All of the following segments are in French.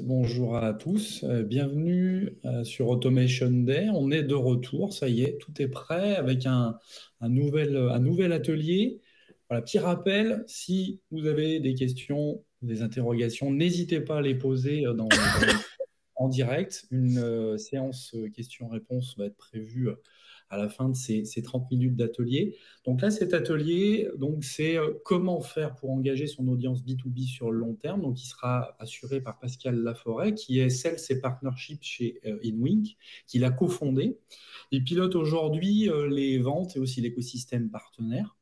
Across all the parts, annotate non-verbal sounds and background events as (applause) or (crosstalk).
Bonjour à tous, euh, bienvenue euh, sur Automation Day. On est de retour, ça y est, tout est prêt avec un, nouvel, un nouvel, atelier. petit rappel, si vous avez des questions, des interrogations, n'hésitez pas à les poser euh, en direct. Une séance questions-réponses va être prévue à la fin de ces, 30 minutes d'atelier. Donc là, cet atelier, donc c'est euh, comment faire pour engager son audience B2B sur le long terme. Donc, il sera assuré par Pascal Laforêt, qui est celle ses partnerships chez euh, InWink, qu'il a cofondé. Il pilote aujourd'hui euh, les ventes et aussi l'écosystème partenaire.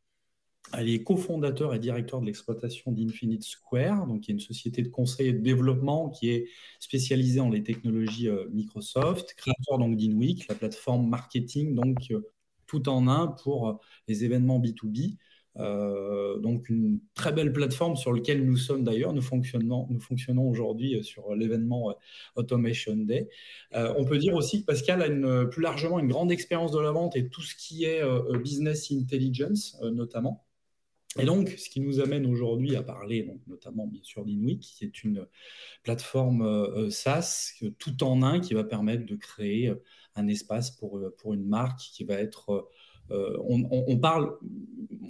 Elle est cofondateur et directeur de l'exploitation d'Infinite Square, donc qui est une société de conseil et de développement qui est spécialisée en les technologies euh, Microsoft, créateur donc d'Inweek, la plateforme marketing donc euh, tout en un pour euh, les événements B2B. donc une très belle plateforme sur laquelle nous sommes d'ailleurs, nous fonctionnons, nous fonctionnons aujourd'hui sur l'événement Automation Day. on peut dire aussi que Pascal a plus largement une grande expérience de la vente et tout ce qui est business intelligence notamment. Et donc, ce qui nous amène aujourd'hui à parler, donc, notamment bien sûr d'inuit qui est une plateforme euh, SaaS euh, tout en un qui va permettre de créer euh, un espace pour, pour une marque qui va être. On, on, parle,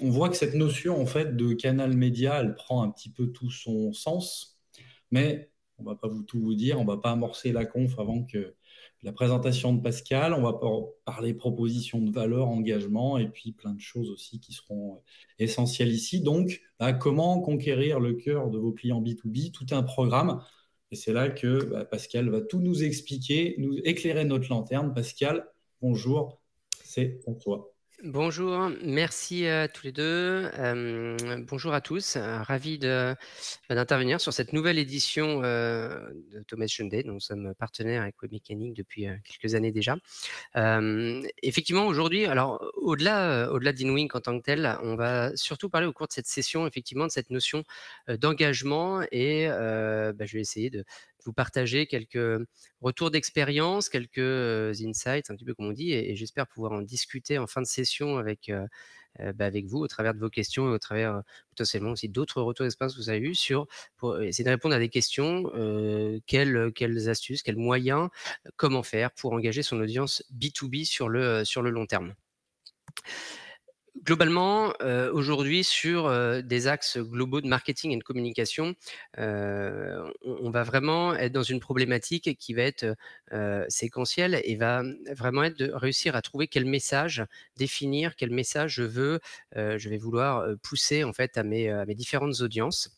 on voit que cette notion en fait de canal média, elle prend un petit peu tout son sens, mais on va pas vous tout vous dire, on va pas amorcer la conf avant que la présentation de Pascal. On va parler propositions de valeur, engagement et puis plein de choses aussi qui seront euh, essentielles ici. Donc, bah, comment conquérir le cœur de vos clients B2B Tout un programme. Et c'est là que bah, Pascal va tout nous expliquer, nous éclairer notre lanterne. Pascal, bonjour, c'est pour toi. Bonjour, merci à tous les deux. bonjour à tous. Ravi bah, d'intervenir sur cette nouvelle édition de Thomas Schundé. Nous sommes partenaires avec Webmechanic depuis quelques années déjà. effectivement, aujourd'hui, alors au-delà au-delà en tant que tel, on va surtout parler au cours de cette session, effectivement, de cette notion d'engagement et bah, je vais essayer de, vous partager quelques retours d'expérience, quelques insights, un petit peu comme on dit, et, j'espère pouvoir en discuter en fin de session avec, euh, bah, avec vous au travers de vos questions et au travers potentiellement aussi d'autres retours d'expérience que vous avez eu sur pour essayer de répondre à des questions, quelles, quelles, astuces, quels moyens, comment faire pour engager son audience B2B sur le, sur le long terme globalement, euh, aujourd'hui, sur euh, des axes globaux de marketing et de communication, euh, on, va vraiment être dans une problématique qui va être séquentielle et va vraiment être de réussir à trouver quel message définir, quel message je veux, je vais vouloir pousser en fait à mes, différentes audiences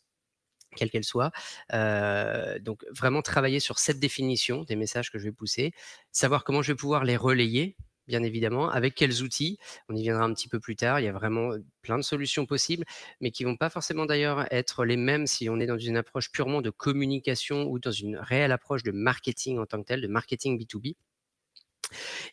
quelles qu'elles soient. donc vraiment travailler sur cette définition des messages que je vais pousser, savoir comment je vais pouvoir les relayer bien évidemment. Avec quels outils On y viendra un petit peu plus tard. Il y a vraiment plein de solutions possibles, mais qui vont pas forcément d'ailleurs être les mêmes si on est dans une approche purement de communication ou dans une réelle approche de marketing en tant que tel, de marketing B2B.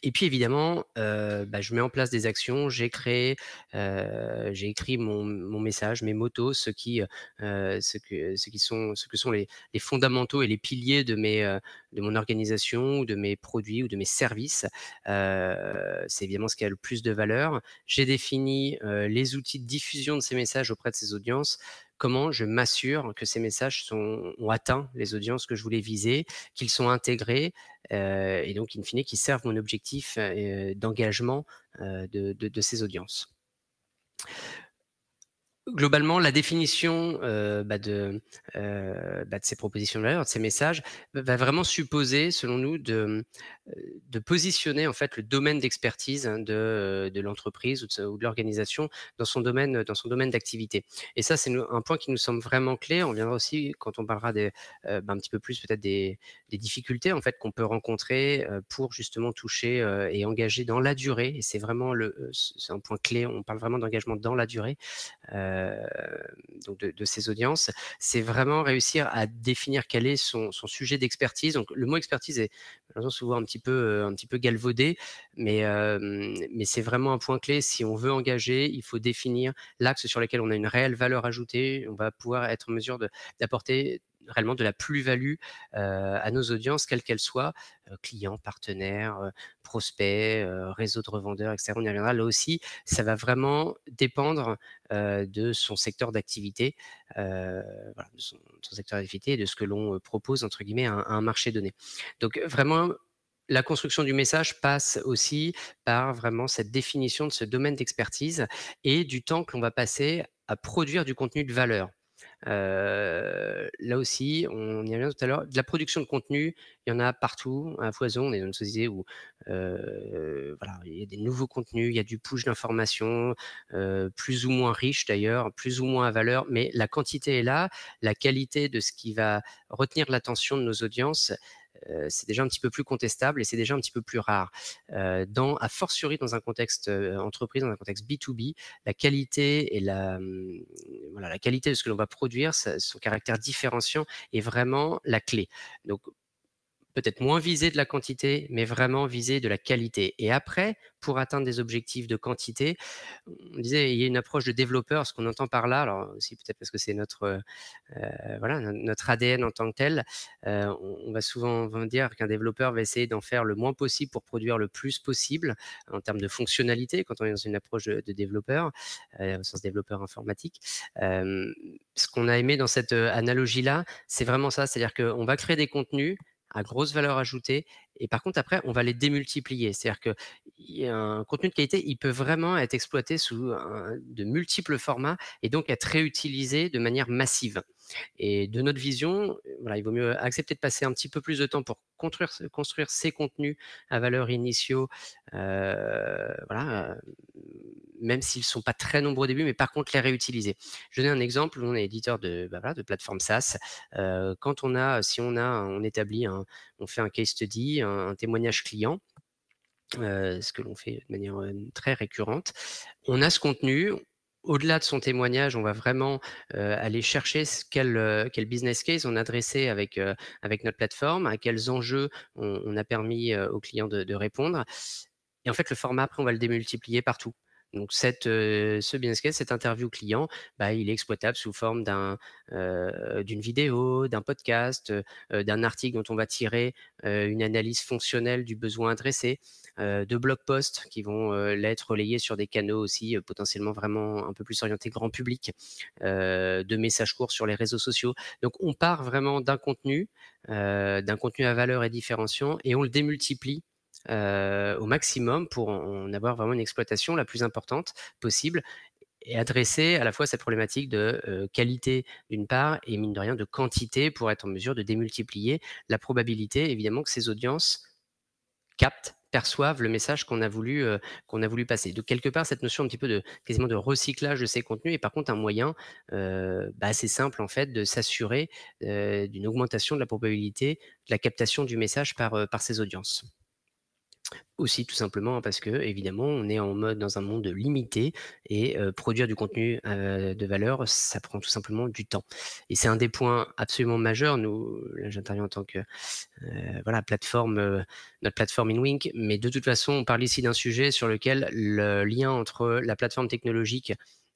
Et puis évidemment, euh, bah, je mets en place des actions, j'ai créé, euh, j'ai écrit mon, message, mes motos, ce qui, euh, que, qui sont, ce que sont les, fondamentaux et les piliers de, de mon organisation ou de mes produits ou de mes services. c'est évidemment ce qui a le plus de valeur. J'ai défini les outils de diffusion de ces messages auprès de ces audiences comment je m'assure que ces messages sont, ont atteint les audiences que je voulais viser, qu'ils sont intégrés euh, et donc, in fine, qu'ils servent mon objectif euh, d'engagement euh, de ces audiences globalement, la définition euh, bah, euh, bah, de, ces propositions de valeur, de ces messages, va vraiment supposer, selon nous, de, euh, positionner en fait le domaine d'expertise hein, de, l'entreprise ou de, l'organisation dans son domaine, dans son domaine d'activité. Et ça, c'est un point qui nous semble vraiment clé. On viendra aussi quand on parlera bah, un petit peu plus peut-être des, difficultés en fait qu'on peut rencontrer pour justement toucher et engager dans la durée. Et c'est vraiment le, un point clé. On parle vraiment d'engagement dans la durée. Euh, de, ses audiences, c'est vraiment réussir à définir quel est son, sujet d'expertise. Donc le mot expertise est souvent un petit peu, euh, un petit peu galvaudé, mais, euh, mais c'est vraiment un point clé. Si on veut engager, il faut définir l'axe sur lequel on a une réelle valeur ajoutée. On va pouvoir être en mesure d'apporter réellement de la plus-value euh, à nos audiences, quelles qu'elles soient, euh, clients, partenaires, euh, prospects, réseaux de revendeurs, etc. On y reviendra là aussi. Ça va vraiment dépendre de son secteur d'activité, de son, secteur d'activité et de ce que l'on propose entre guillemets à, à un marché donné. Donc vraiment la construction du message passe aussi par vraiment cette définition de ce domaine d'expertise et du temps que l'on va passer à produire du contenu de valeur là aussi, on y revient tout à l'heure. De la production de contenu, il y en a partout, à foison. On est dans une société où voilà, il y a des nouveaux contenus, il y a du push d'informations, plus ou moins riche d'ailleurs, plus ou moins à valeur, mais la quantité est là, la qualité de ce qui va retenir l'attention de nos audiences, euh, c'est déjà un petit peu plus contestable et c'est déjà un petit peu plus rare. Euh, dans, a fortiori dans un contexte euh, entreprise, dans un contexte B2B, la qualité et la, hum, la qualité de ce que l'on va produire, son caractère différenciant est vraiment la clé. Donc peut-être moins visé de la quantité, mais vraiment visé de la qualité. Et après, pour atteindre des objectifs de quantité, on disait il y a une approche de développeur. Ce qu'on entend par là, alors aussi peut-être parce que c'est notre euh, euh, voilà notre ADN en tant que tel, euh, on, va souvent dire qu'un développeur va essayer d'en faire le moins possible pour produire le plus possible en termes de fonctionnalité quand on est dans une approche de, développeur, au sens développeur informatique. ce qu'on a aimé dans cette analogie là, c'est vraiment ça, c'est-à-dire qu'on va créer des contenus à grosse valeur ajoutée et par contre, après, on va les démultiplier. C'est-à-dire qu'un contenu de qualité, il peut vraiment être exploité sous de multiples formats et donc être réutilisé de manière massive. Et de notre vision, voilà, il vaut mieux accepter de passer un petit peu plus de temps pour construire, construire ces contenus à valeur initiaux, euh, voilà, même s'ils ne sont pas très nombreux au début, mais par contre les réutiliser. Je donne un exemple, on est éditeur de, bah, de plateforme SaaS. Euh, quand on a, si on a, on établit, on fait un case study, un, témoignage client, euh, ce que l'on fait de manière euh, très récurrente. On a ce contenu, au-delà de son témoignage, on va vraiment euh, aller chercher quel, business case on a dressé avec, notre plateforme, à quels enjeux on, a permis aux clients de, de, répondre. Et en fait, le format, après, on va le démultiplier partout. Donc cette, ce bien case, cette interview client, bah, il est exploitable sous forme d'un, d'une vidéo, d'un podcast, d'un article dont on va tirer une analyse fonctionnelle du besoin adressé, de blog posts qui vont l'être relayés sur des canaux aussi potentiellement vraiment un peu plus orientés grand public, de messages courts sur les réseaux sociaux. Donc on part vraiment d'un contenu, d'un contenu à valeur et différenciant, et on le démultiplie euh, au maximum pour en avoir vraiment une exploitation la plus importante possible et adresser à la fois cette problématique de euh, qualité d'une part et mine de rien de quantité pour être en mesure de démultiplier la probabilité évidemment que ces audiences captent perçoivent le message qu'on a voulu euh, qu'on a voulu passer. Donc quelque part cette notion un petit peu de quasiment de recyclage de ces contenus est par contre un moyen bah, assez simple en fait de s'assurer d'une augmentation de la probabilité de la captation du message par ces audiences. Aussi tout simplement parce que évidemment on est en mode dans un monde limité et produire du contenu de valeur ça prend tout simplement du temps et c'est un des points absolument majeurs nous là j'interviens en tant que voilà plateforme notre plateforme InWink mais de toute façon on parle ici d'un sujet sur lequel le lien entre la plateforme technologique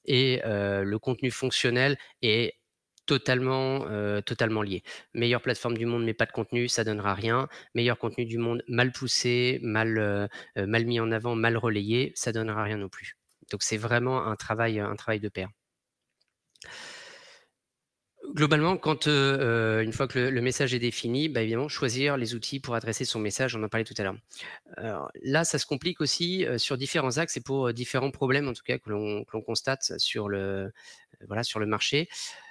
et le contenu fonctionnel est totalement, euh, totalement lié. Meilleure plateforme du monde, mais pas de contenu, ça donnera rien. Meilleur contenu du monde, mal poussé, mal, euh, euh, mal mis en avant, mal relayé, ça donnera rien non plus. Donc c'est vraiment un travail, un travail de pair. Globalement, quand une fois que le, message est défini, bah, évidemment, choisir les outils pour adresser son message, on en parlait tout à l'heure. Là, ça se complique aussi sur différents axes et pour différents problèmes, en tout cas, que l'on constate sur le, voilà, sur le marché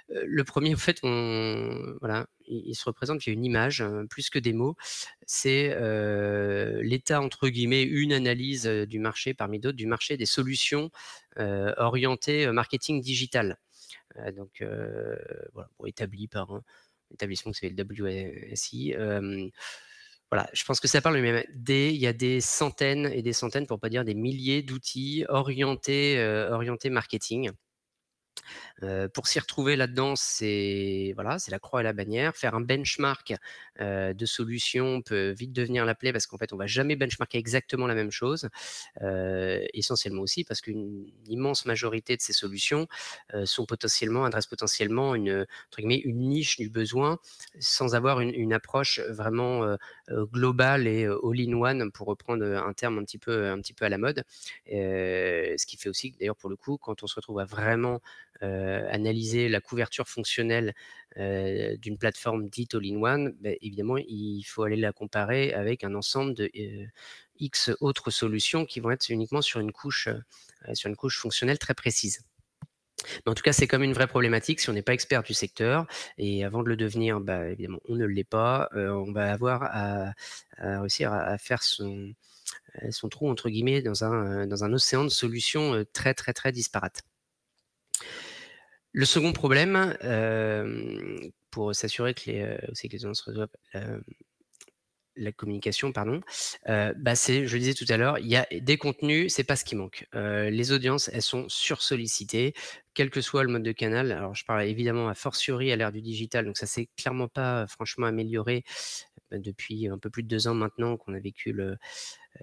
le premier, en fait, voilà, il, se représente via une image, plus que des mots. C'est l'état, entre guillemets, une analyse du marché parmi d'autres, du marché des solutions orientées marketing digital. donc, établi par un établissement qui s'appelle WSI voilà, je pense que ça parle même. Des, il y a des centaines et des centaines, pour ne pas dire des milliers d'outils orientés, orientés marketing pour s'y retrouver là-dedans, c'est voilà, c'est la croix et la bannière. Faire un benchmark de solutions peut vite devenir la plaie parce qu'en fait, on va jamais benchmarker exactement la même chose. essentiellement aussi parce qu'une immense majorité de ces solutions sont potentiellement adressent potentiellement une mais une niche du besoin sans avoir une, une approche vraiment globale et all-in-one pour reprendre un terme un petit peu un petit peu à la mode. ce qui fait aussi d'ailleurs pour le coup, quand on se retrouve à vraiment euh, analyser la couverture fonctionnelle euh, d'une plateforme dite all-in-one, ben, évidemment, il faut aller la comparer avec un ensemble de euh, X autres solutions qui vont être uniquement sur une couche, sur une couche fonctionnelle très précise. Mais en tout cas, c'est comme une vraie problématique si on n'est pas expert du secteur. Et avant de le devenir, ben, évidemment, on ne l'est pas. on va avoir à, réussir à, faire son, trou, entre guillemets, dans un, dans un océan de solutions très, très, très disparates. Le second problème, euh, pour s'assurer euh, que les, audiences reçoivent la, communication, pardon, euh, bah, c'est, je le disais tout à l'heure, il y a des contenus, c'est pas ce qui manque. les audiences, elles sont sursollicitées, quel que soit le mode de canal. Alors, je parle évidemment à fortiori à l'ère du digital, donc ça s'est clairement pas franchement amélioré euh, depuis un peu plus de deux ans maintenant qu'on a vécu le,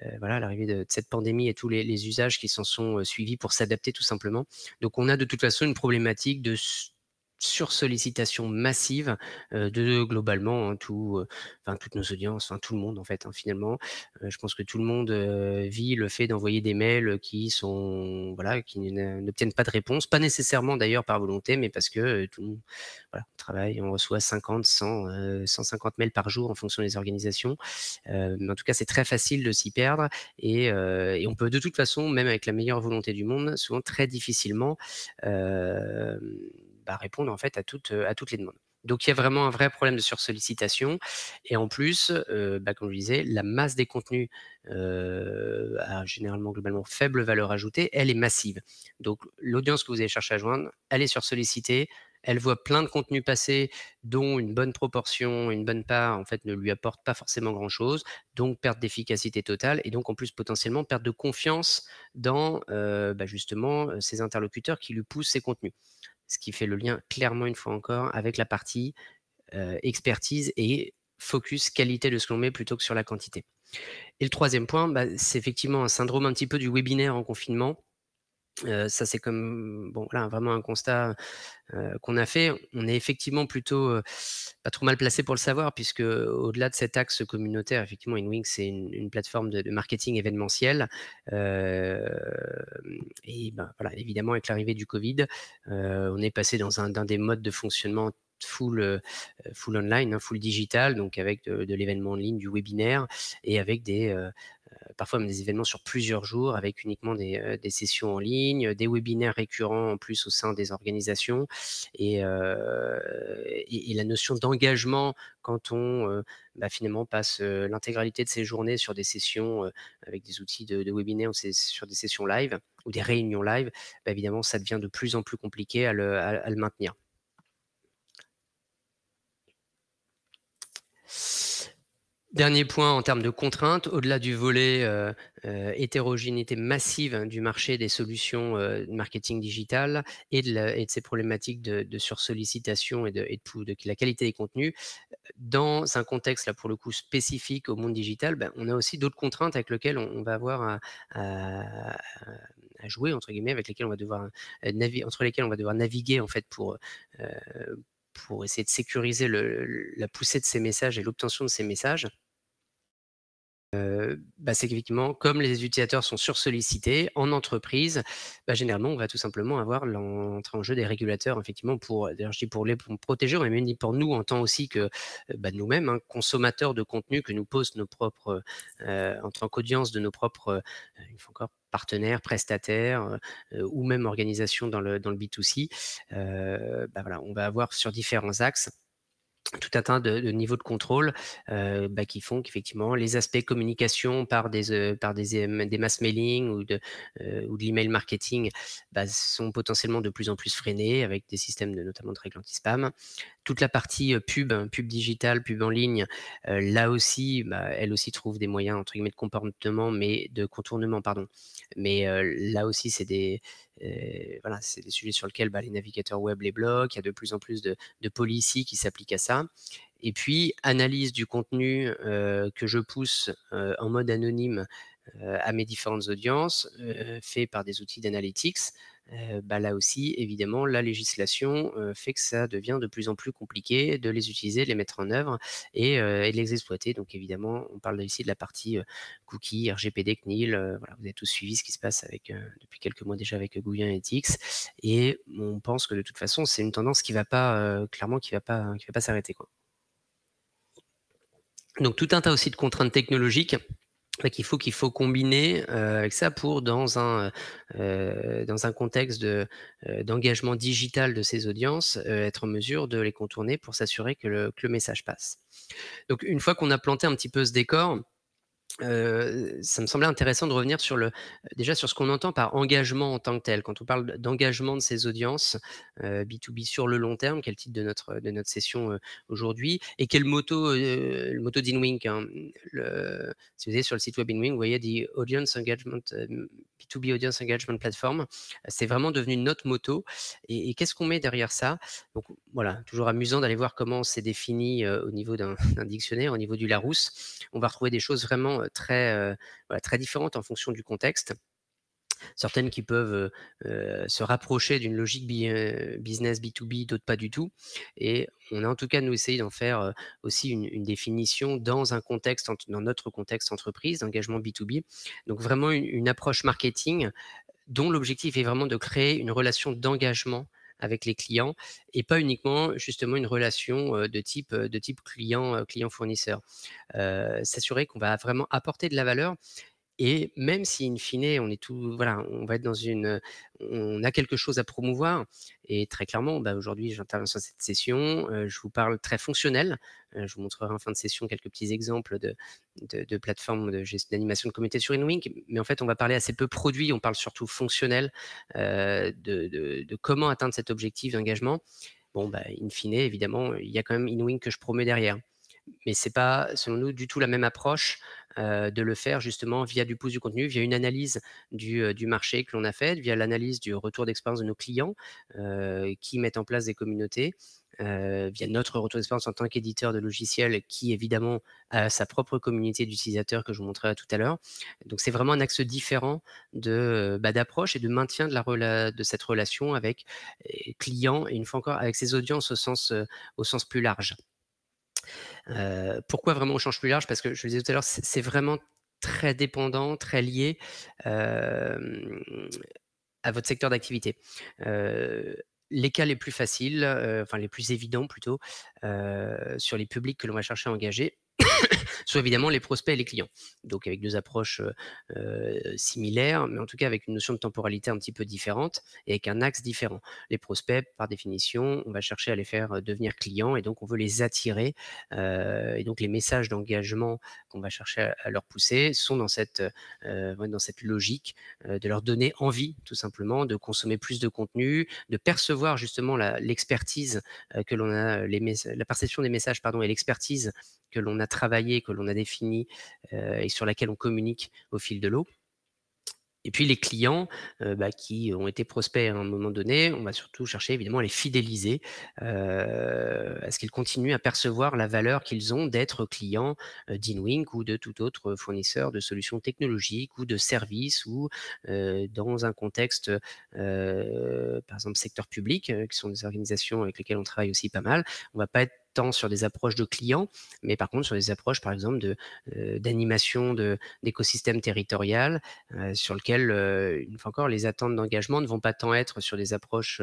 euh, voilà, l'arrivée de, cette pandémie et tous les usages qui s'en sont euh, suivis pour s'adapter tout simplement. Donc on a de toute façon une problématique de sollicitation massive de globalement hein, tout, toutes nos audiences, tout le monde en fait hein, finalement. je pense que tout le monde vit le fait d'envoyer des mails qui sont voilà qui n'obtiennent pas de réponse, pas nécessairement d'ailleurs par volonté, mais parce que tout le monde travaille, on reçoit 50, 100, 150 mails par jour en fonction des organisations. mais en tout cas, c'est très facile de s'y perdre et, et, on peut de toute façon, même avec la meilleure volonté du monde, souvent très difficilement bah, répondre en fait à toutes, euh, à toutes les demandes. Donc il y a vraiment un vrai problème de sur sursollicitation. Et en plus, euh, bah, comme je disais, la masse des contenus euh, généralement globalement faible valeur ajoutée, elle est massive. Donc l'audience que vous allez chercher à joindre, elle est sursollicitée, elle voit plein de contenus passer dont une bonne proportion, une bonne part, en fait, ne lui apporte pas forcément grand-chose, donc perte d'efficacité totale, et donc en plus potentiellement perte de confiance dans euh, bah, justement euh, ses interlocuteurs qui lui poussent ses contenus. Ce qui fait le lien clairement, une fois encore, avec la partie euh, expertise et focus qualité de ce qu'on met plutôt que sur la quantité. Et le troisième point, bah, c'est effectivement un syndrome un petit peu du webinaire en confinement ça, c'est comme bon, là, vraiment un constat qu'on a fait. On est effectivement plutôt pas trop mal placé pour le savoir, puisque au-delà de cet axe communautaire, effectivement, InWing, c'est une, plateforme de, marketing événementiel. et ben, voilà, évidemment, avec l'arrivée du Covid, on est passé dans un, des modes de fonctionnement full, full online, hein, full digital, donc avec de, l'événement en ligne, du webinaire et avec des, euh, parfois même des événements sur plusieurs jours avec uniquement euh, des, sessions en ligne, des webinaires récurrents en plus au sein des organisations et, euh, la notion d'engagement quand on bah, finalement passe l'intégralité de ses journées sur des sessions avec des outils de, de webinaire ou sur des sessions live ou des réunions live, bah, évidemment ça devient de plus en plus compliqué à le maintenir. Dernier point en termes de contraintes, au-delà du volet euh, euh, hétérogénéité massive hein, du marché des solutions euh, marketing digital et de, ces problématiques de, sur sursollicitation et, de, la qualité des contenus, dans un contexte là pour le coup spécifique au monde digital, ben, on a aussi d'autres contraintes avec lesquelles on, va avoir à, jouer entre guillemets, avec on va devoir entre lesquelles on va devoir naviguer en fait pour pour essayer de sécuriser la poussée de ces messages et l'obtention de ces messages. Euh, bah, c'est qu'effectivement, comme les utilisateurs sont sursollicités en entreprise, bah, généralement, on va tout simplement avoir l'entrée en jeu des régulateurs, effectivement, pour, d'ailleurs, je pour les protéger, mais même pour nous, en tant aussi que euh, bah, nous-mêmes, hein, consommateurs de contenu que nous posent nos propres, euh, en tant qu'audience de nos propres, encore partenaires, prestataires ou même organisations dans le, B2C. voilà, on va avoir sur différents axes tout atteint de, niveaux de contrôle euh, bah, qui font qu'effectivement les aspects communication par des euh, par des, des mass mailing ou de euh, ou de l'email marketing bah, sont potentiellement de plus en plus freinés avec des systèmes de notamment de règles anti-spam toute la partie pub, hein, pub digital, pub en ligne, là aussi, bah, elle aussi trouve des moyens entre guillemets de comportement, mais de contournement, pardon. Mais là aussi, c'est des voilà, c'est des sujets sur lesquels bah, les navigateurs web les bloquent. Il y a de plus en plus de, de qui s'appliquent à ça. Et puis analyse du contenu que je pousse en mode anonyme euh, à mes différentes audiences, euh, fait par des outils d'analytics, euh, bah, là aussi, évidemment, la législation fait que ça devient de plus en plus compliqué de les utiliser, de les mettre en œuvre et, de les exploiter. Donc, évidemment, on parle ici de la partie cookie, RGPD, CNIL. vous avez tous suivi ce qui se passe depuis quelques mois déjà avec Google Analytics Et on pense que de toute façon, c'est une tendance qui va pas, clairement, qui va va pas s'arrêter. Donc, tout un tas aussi de contraintes technologiques bah, qu'il faut qu'il faut combiner euh, avec ça pour dans un euh, dans un contexte de euh, d'engagement digital de ces audiences être en mesure de les contourner pour s'assurer que le, que le message passe. Donc une fois qu'on a planté un petit peu ce décor, ça me semblait intéressant de revenir sur le, déjà sur ce qu'on entend par engagement en tant que tel. Quand on parle d'engagement de ces audiences B2B sur le long terme, quel titre de notre, de notre session aujourd'hui et quel moto, le moto d'InWink. Hein, si vous sur le site web inwing vous voyez The Audience Engagement To Be Audience Engagement Platform. C'est vraiment devenu notre moto. Et, qu'est-ce qu'on met derrière ça Donc voilà, toujours amusant d'aller voir comment c'est défini au niveau (laughs) d'un dictionnaire, au niveau du Larousse. On va retrouver des choses vraiment très, très différentes en fonction du contexte certaines qui peuvent se rapprocher d'une logique business B2B, d'autres pas du tout. Et on a en tout cas, nous, essayé d'en faire aussi une, définition dans un contexte, dans notre contexte entreprise, d'engagement B2B. Donc vraiment une, approche marketing dont l'objectif est vraiment de créer une relation d'engagement avec les clients et pas uniquement justement une relation de type, de type client, client fournisseur. S'assurer qu'on va vraiment apporter de la valeur et même si, in fine, on est tout, voilà, on va être dans une, on a quelque chose à promouvoir. Et très clairement, bah, aujourd'hui, j'interviens sur cette session. je vous parle très fonctionnel. je vous montrerai en fin de session quelques petits exemples de, de, plateformes de gestion d'animation de communauté sur InWink. Mais en fait, on va parler assez peu produit. On parle surtout fonctionnel de, comment atteindre cet objectif d'engagement. Bon, bah, in fine, évidemment, il y a quand même InWink que je promets derrière mais ce n'est pas, selon nous, du tout la même approche de le faire justement via du pouce du contenu, via une analyse du, marché que l'on a faite, via l'analyse du retour d'expérience de nos clients qui mettent en place des communautés, via notre retour d'expérience en tant qu'éditeur de logiciels qui évidemment a sa propre communauté d'utilisateurs que je vous montrerai tout à l'heure. Donc c'est vraiment un axe différent de bah, d'approche et de maintien de, la de cette relation avec clients, et une fois encore avec ses audiences au au sens plus large pourquoi vraiment on change plus large Parce que je vous disais tout à l'heure, c'est vraiment très dépendant, très lié à votre secteur d'activité. les cas les plus faciles, enfin les plus évidents plutôt, sur les publics que l'on va chercher à engager, soit (coughs) évidemment les prospects et les clients. Donc avec deux approches euh, euh, similaires, mais en tout cas avec une notion de temporalité un petit peu différente et avec un axe différent. Les prospects, par définition, on va chercher à les faire euh, devenir clients et donc on veut les attirer. et donc les messages d'engagement qu'on va chercher à, leur pousser sont dans cette, dans cette logique de leur donner envie tout simplement de consommer plus de contenu, de percevoir justement l'expertise que l'on a, les la perception des messages pardon, et l'expertise que l'on a travaillé, que l'on a défini euh, et sur laquelle on communique au fil de l'eau. Et puis les clients euh, bah, qui ont été prospects à un moment donné, on va surtout chercher évidemment à les fidéliser, euh, à ce qu'ils continuent à percevoir la valeur qu'ils ont d'être clients d'Inwink ou de tout autre fournisseur de solutions technologiques ou de services ou dans un contexte, par exemple, secteur public, qui sont des organisations avec lesquelles on travaille aussi pas mal. On va pas être tant sur des approches de clients, mais par contre sur des approches, par exemple, euh, d'animation de, d'écosystème territorial, euh, sur lequel, euh, une fois encore, les attentes d'engagement ne vont pas tant être sur des approches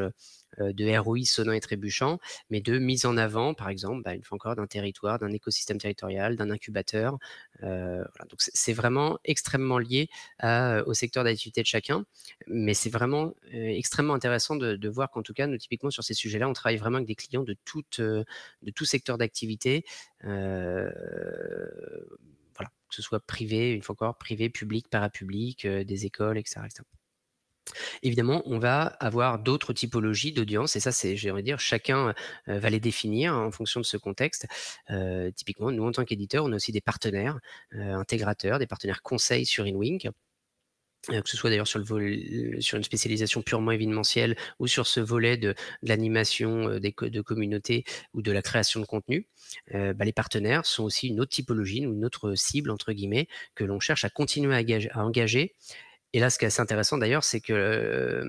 euh, de ROI sonnant et trébuchant, mais de mise en avant, par exemple, bah, une fois encore, d'un territoire, d'un écosystème territorial, d'un incubateur. Euh, Donc c'est vraiment extrêmement lié euh, au secteur d'activité de chacun, mais c'est vraiment extrêmement intéressant de, voir qu'en tout cas, nous, typiquement sur ces sujets-là, on travaille vraiment avec des clients de, de tout secteur d'activité. voilà, que ce soit privé, une fois encore, privé, public, parapublic, des écoles, etc. etc. Évidemment, on va avoir d'autres typologies d'audience, et ça, c'est, de dire, chacun euh, va les définir hein, en fonction de ce contexte. Euh, typiquement, nous, en tant qu'éditeurs, on a aussi des partenaires euh, intégrateurs, des partenaires conseils sur InWink que ce soit d'ailleurs sur, le sur une spécialisation purement événementielle ou sur ce volet de, l'animation des, de communautés ou de la création de contenu, bah, les partenaires sont aussi une autre typologie, une autre cible, entre guillemets, que l'on cherche à continuer à engager et là, ce qui est assez intéressant d'ailleurs, c'est que,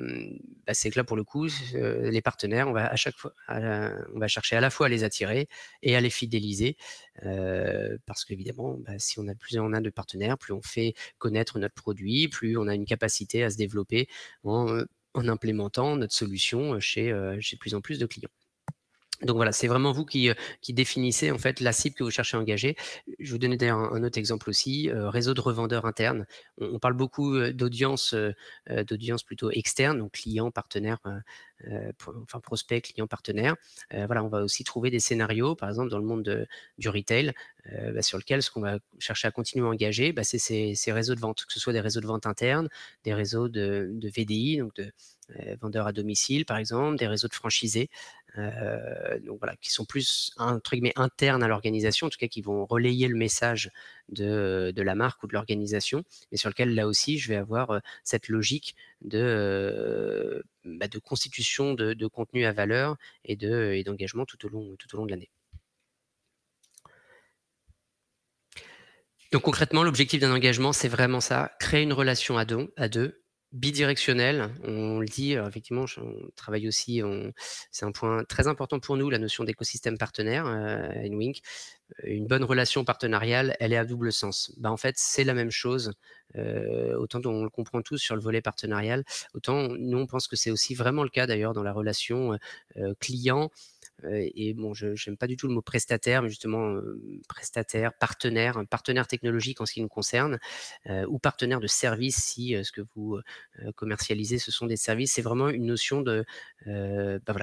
bah, c'est que là, pour le coup, les partenaires, on va, à chaque fois, on va chercher à la fois à les attirer et à les fidéliser, parce qu'évidemment, bah, si on a plus on a de partenaires, plus on fait connaître notre produit, plus on a une capacité à se développer en, implémentant notre solution chez, chez de plus en plus de clients. Donc voilà, c'est vraiment vous euh, qui, définissez en fait la cible que vous cherchez à engager. Je vous donnais d'ailleurs un, autre exemple aussi, euh, réseau de revendeurs internes. On, parle beaucoup euh, d'audience, d'audience plutôt externe, donc clients, partenaires, enfin prospects, clients, partenaires. voilà, on va aussi trouver des scénarios, par exemple dans le monde du retail, bah, sur lequel ce qu'on va chercher à continuer à engager, bah, c'est ces, réseaux de vente, que ce soit des réseaux de vente internes, des réseaux de, de VDI, donc de euh, vendeurs à domicile par exemple, des réseaux de franchisés, euh, donc voilà, qui sont plus entre internes à l'organisation, en tout cas qui vont relayer le message de, la marque ou de l'organisation, mais sur lequel là aussi je vais avoir euh, cette logique de, bah, de constitution de, contenu à valeur et d'engagement de, tout au long, tout au long de l'année. Donc concrètement, l'objectif d'un engagement, c'est vraiment ça, créer une relation à, don, à deux bidirectionnel. On le dit, euh, effectivement, on travaille aussi, c'est un point très important pour nous, la notion d'écosystème partenaire euh, NWINC euh, Une bonne relation partenariale, elle est à double sens. Bah, en fait, c'est la même chose. autant on le comprend tous sur le volet partenarial, autant nous, on pense que c'est aussi vraiment le cas d'ailleurs dans la relation client et bon, je n'aime pas du tout le mot prestataire, mais justement euh, prestataire, partenaire, partenaire technologique en ce qui nous concerne, euh, ou partenaire de service si euh, ce que vous commercialisez, ce sont des services. C'est vraiment une notion bah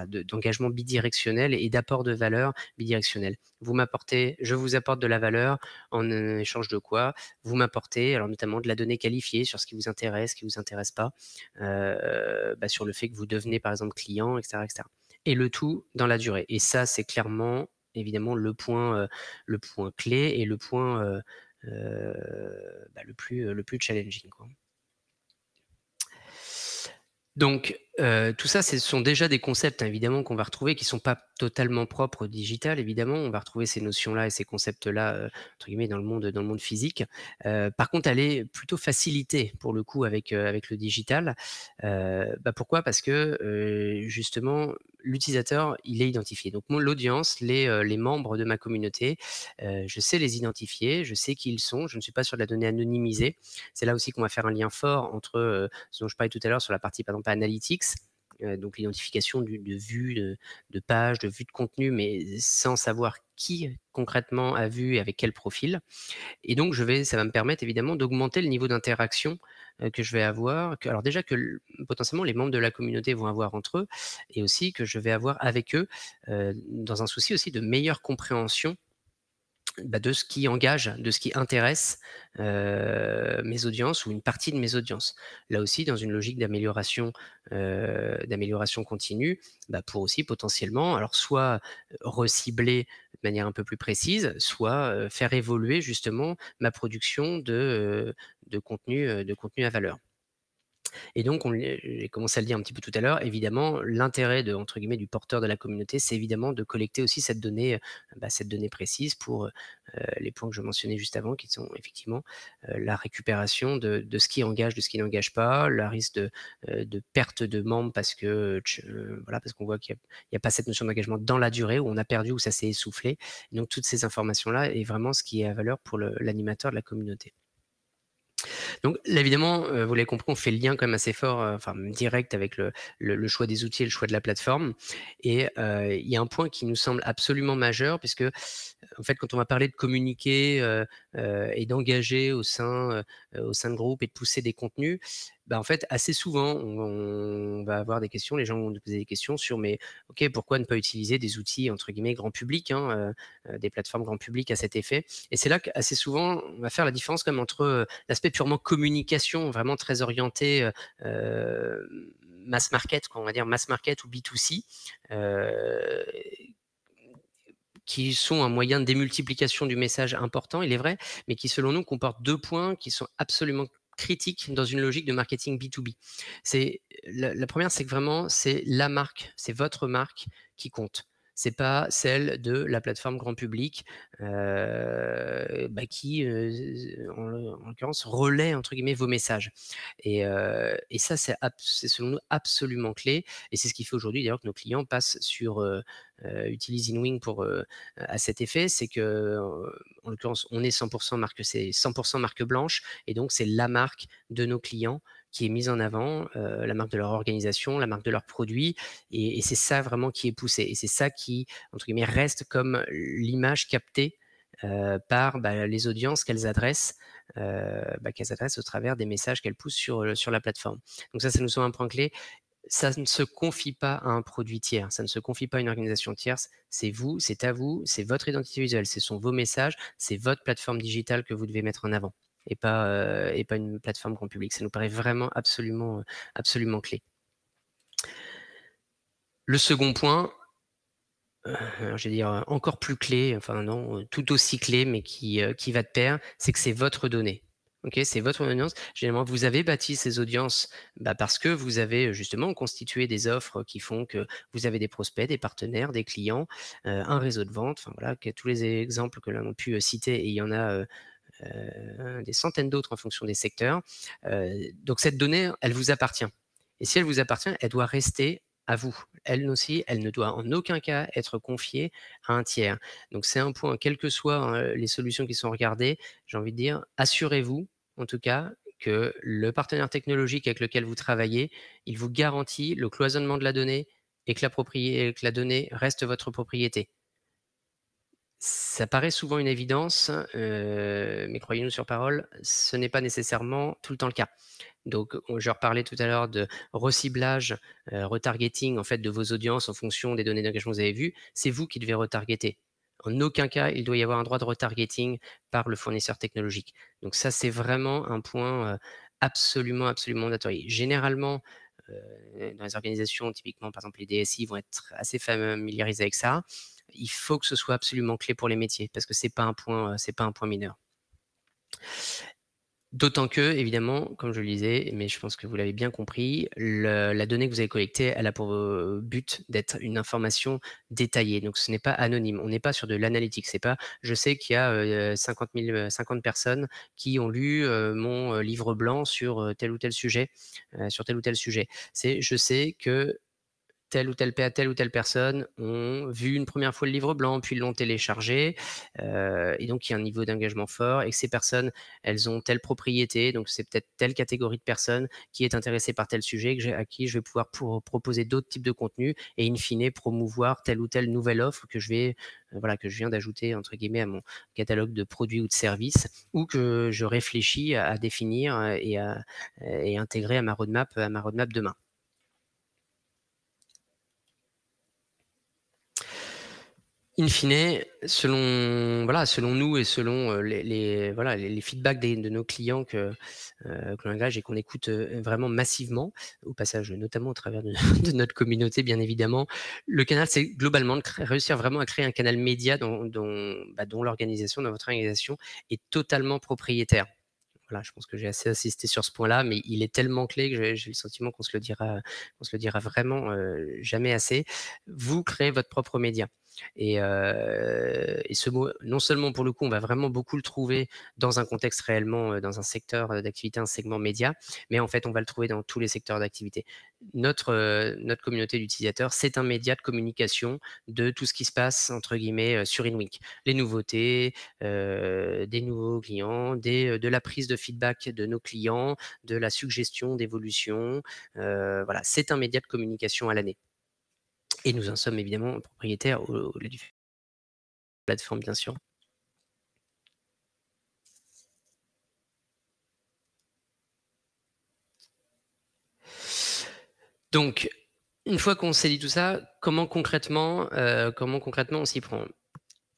de, d'engagement bidirectionnel et d'apport de valeur bidirectionnel. Vous m'apportez, je vous apporte de la valeur en échange de quoi Vous m'apportez, alors notamment de la donnée qualifiée sur ce qui vous intéresse, ce qui ne vous intéresse pas, bah sur le fait que vous devenez par exemple client, etc., etc et le tout dans la durée. Et ça, c'est clairement, évidemment, le point, euh, le point clé et le point euh, euh, bah, le, plus, le plus challenging. Donc, tout ça, ce sont déjà des concepts, hein, évidemment, qu'on va retrouver, qui ne sont pas totalement propres au digital, évidemment. On va retrouver ces notions-là et ces concepts-là, entre guillemets, dans le monde, dans le monde physique. par contre, elle est plutôt facilitée, pour le coup, avec, avec le digital. Bah, pourquoi Parce que, justement, l'utilisateur, il est identifié. Donc l'audience, euh, les, membres de ma communauté, euh, je sais les identifier, je sais qui ils sont, je ne suis pas sur de la donnée anonymisée. C'est là aussi qu'on va faire un lien fort entre euh, ce dont je parlais tout à l'heure sur la partie par exemple analytics, donc l'identification de vues, de, pages, de vues de contenu, mais sans savoir qui concrètement a vu et avec quel profil. Et donc, je vais, ça va me permettre évidemment d'augmenter le niveau d'interaction que je vais avoir, alors déjà que potentiellement les membres de la communauté vont avoir entre eux, et aussi que je vais avoir avec eux, dans un souci aussi de meilleure compréhension bah, de ce qui engage, de ce qui intéresse mes audiences ou une partie de mes audiences. Là aussi, dans une logique d'amélioration, d'amélioration continue, bah, pour aussi potentiellement, alors soit recibler de manière un peu plus précise, soit faire évoluer justement ma production de, de, contenu, de contenu à valeur. Et donc, j'ai commencé à le dire un petit peu tout à l'heure, évidemment, l'intérêt de entre guillemets du porteur de la communauté, c'est évidemment de collecter aussi cette donnée, euh, bah, cette donnée précise pour euh, les points que je mentionnais juste avant, qui sont effectivement euh, la récupération de, ce qui engage, de ce qui n'engage pas, le risque de, perte de membres parce que voilà, parce qu'on voit qu'il n'y a, pas cette notion d'engagement dans la durée où on a perdu où ça s'est essoufflé. donc toutes ces informations là est vraiment ce qui est à valeur pour l'animateur de la communauté. Donc, là, évidemment, euh, vous l'avez compris, on fait le lien quand même assez fort, euh, enfin direct avec le, choix des outils et le choix de la plateforme. Et euh, il y a un point qui nous semble absolument majeur, puisque en fait, quand on va parler de communiquer et d'engager au sein, au sein de groupe et de pousser des contenus, bah, en fait, assez souvent, on, va avoir des questions, les gens vont nous poser des questions sur, mais ok, pourquoi ne pas utiliser des outils, entre guillemets, grand public, hein, euh, euh, des plateformes grand public à cet effet Et c'est là qu'assez souvent, on va faire la différence comme entre euh, l'aspect purement communication, vraiment très orienté. mass market, quand on va dire mass market ou B2C, qui sont un moyen de démultiplication du message important, il est vrai, mais qui selon nous comportent deux points qui sont absolument critique dans une logique de marketing B2B. C'est la, la première, c'est que vraiment, c'est la marque, c'est votre marque qui compte n'est pas celle de la plateforme grand public bah, qui, en, l'occurrence, relaie entre guillemets vos messages. Et, ça, c'est selon nous absolument clé. Et c'est ce qui fait aujourd'hui d'ailleurs que nos clients passent sur utilisent InWing pour à cet effet, c'est que en l'occurrence, on est 100% marque, c'est 100% marque blanche, et donc c'est la marque de nos clients qui est mise en avant, euh, la marque de leur organisation, la marque de leur produit, Et, c'est ça vraiment qui est poussé. Et c'est ça qui, entre guillemets, reste comme l'image captée euh, par bah, les audiences qu'elles adressent, euh, bah, qu'elles adressent au travers des messages qu'elles poussent sur, sur la plateforme. Donc ça, ça nous semble un point clé. Ça ne se confie pas à un produit tiers, ça ne se confie pas à une organisation tierce, c'est vous, c'est à vous, c'est votre identité visuelle, ce sont vos messages, c'est votre plateforme digitale que vous devez mettre en avant. Euh, et pas, une plateforme grand public. Ça nous paraît vraiment absolument, absolument clé. Le second point, euh, je vais dire euh, encore plus clé, enfin non, tout aussi clé, mais qui, qui va de pair, c'est que c'est votre donnée. c'est votre audience. Généralement, vous avez bâti ces audiences bah, parce que vous avez justement constitué des offres qui font que vous avez des prospects, des partenaires, des clients, un réseau de vente. voilà, tous les exemples que l'on a pu citer, et il y en a euh, des centaines d'autres en fonction des secteurs. Euh, donc cette donnée, elle vous appartient. Et si elle vous appartient, elle doit rester à vous. Elle aussi, elle ne doit en aucun cas être confiée à un tiers. Donc c'est un point, quelles que soient hein, les solutions qui sont regardées, j'ai envie de dire, assurez-vous en tout cas que le partenaire technologique avec lequel vous travaillez, il vous garantit le cloisonnement de la donnée et que la, et que la donnée reste votre propriété ça paraît souvent une évidence, mais croyez-nous sur parole, ce n'est pas nécessairement tout le temps le cas. Donc, je reparlais tout à l'heure de reciblage, retargeting en fait de vos audiences en fonction des données d'engagement que vous avez vues. C'est vous qui devez retargeter. En aucun cas, il doit y avoir un droit de retargeting par le fournisseur technologique. Donc ça, c'est vraiment un point absolument, absolument obligatoire. Généralement, dans les organisations, typiquement, par exemple, les DSI vont être assez familiarisés avec ça il faut que ce soit absolument clé pour les métiers parce que c'est pas un point, euh, c'est pas un point mineur. D'autant que, évidemment, comme je le disais, mais je pense que vous l'avez bien compris, la donnée que vous avez collectée, elle a pour euh, but d'être une information détaillée. Donc, ce n'est pas anonyme. On n'est pas sur de l'analytique. C'est pas, je sais qu'il y a 50, euh, personnes qui ont lu mon livre blanc sur tel ou tel sujet, sur tel ou tel sujet. C'est, je sais que ou à telle ou telle personne ont vu une première fois le livre blanc, puis l'ont téléchargé, euh, et donc il y a un niveau d'engagement fort, et que ces personnes, elles ont telle propriété, donc c'est peut-être telle catégorie de personnes qui est intéressée par tel sujet, que à qui je vais pouvoir proposer d'autres types de contenus, et in fine promouvoir telle ou telle nouvelle offre que je vais euh, voilà que je viens d'ajouter entre guillemets à mon catalogue de produits ou de services, ou que je réfléchis à, définir euh, et à, intégrer à ma roadmap à ma roadmap demain. in fine, selon, voilà, selon nous et selon euh, les, voilà, les, feedbacks de nos clients euh, que, l'on engage et qu'on écoute euh, vraiment massivement, au passage, notamment au travers (laughs) de, notre communauté, bien évidemment, le canal, c'est globalement réussir vraiment à créer un canal média dont, dont, bah, l'organisation, dans votre organisation est totalement propriétaire. Voilà, je pense que j'ai assez insisté sur ce point-là, mais il est tellement clé que j'ai le sentiment qu'on se le dira, qu'on se le dira vraiment jamais assez. Vous créez votre propre média. Et, ce mot, non seulement pour le coup, on va vraiment beaucoup le trouver dans un contexte réellement, dans un secteur d'activité, un segment média, mais en fait, on va le trouver dans tous les secteurs d'activité. Notre, notre communauté d'utilisateurs, c'est un média de communication de tout ce qui se passe, entre guillemets, sur InWink Les nouveautés, des nouveaux clients, des, de la prise de feedback de nos clients, de la suggestion d'évolution. voilà, c'est un média de communication à l'année. Et nous en sommes évidemment propriétaires au lieu du plateforme, bien sûr. Donc, une fois qu'on s'est dit tout ça, comment concrètement, euh, comment concrètement on s'y prend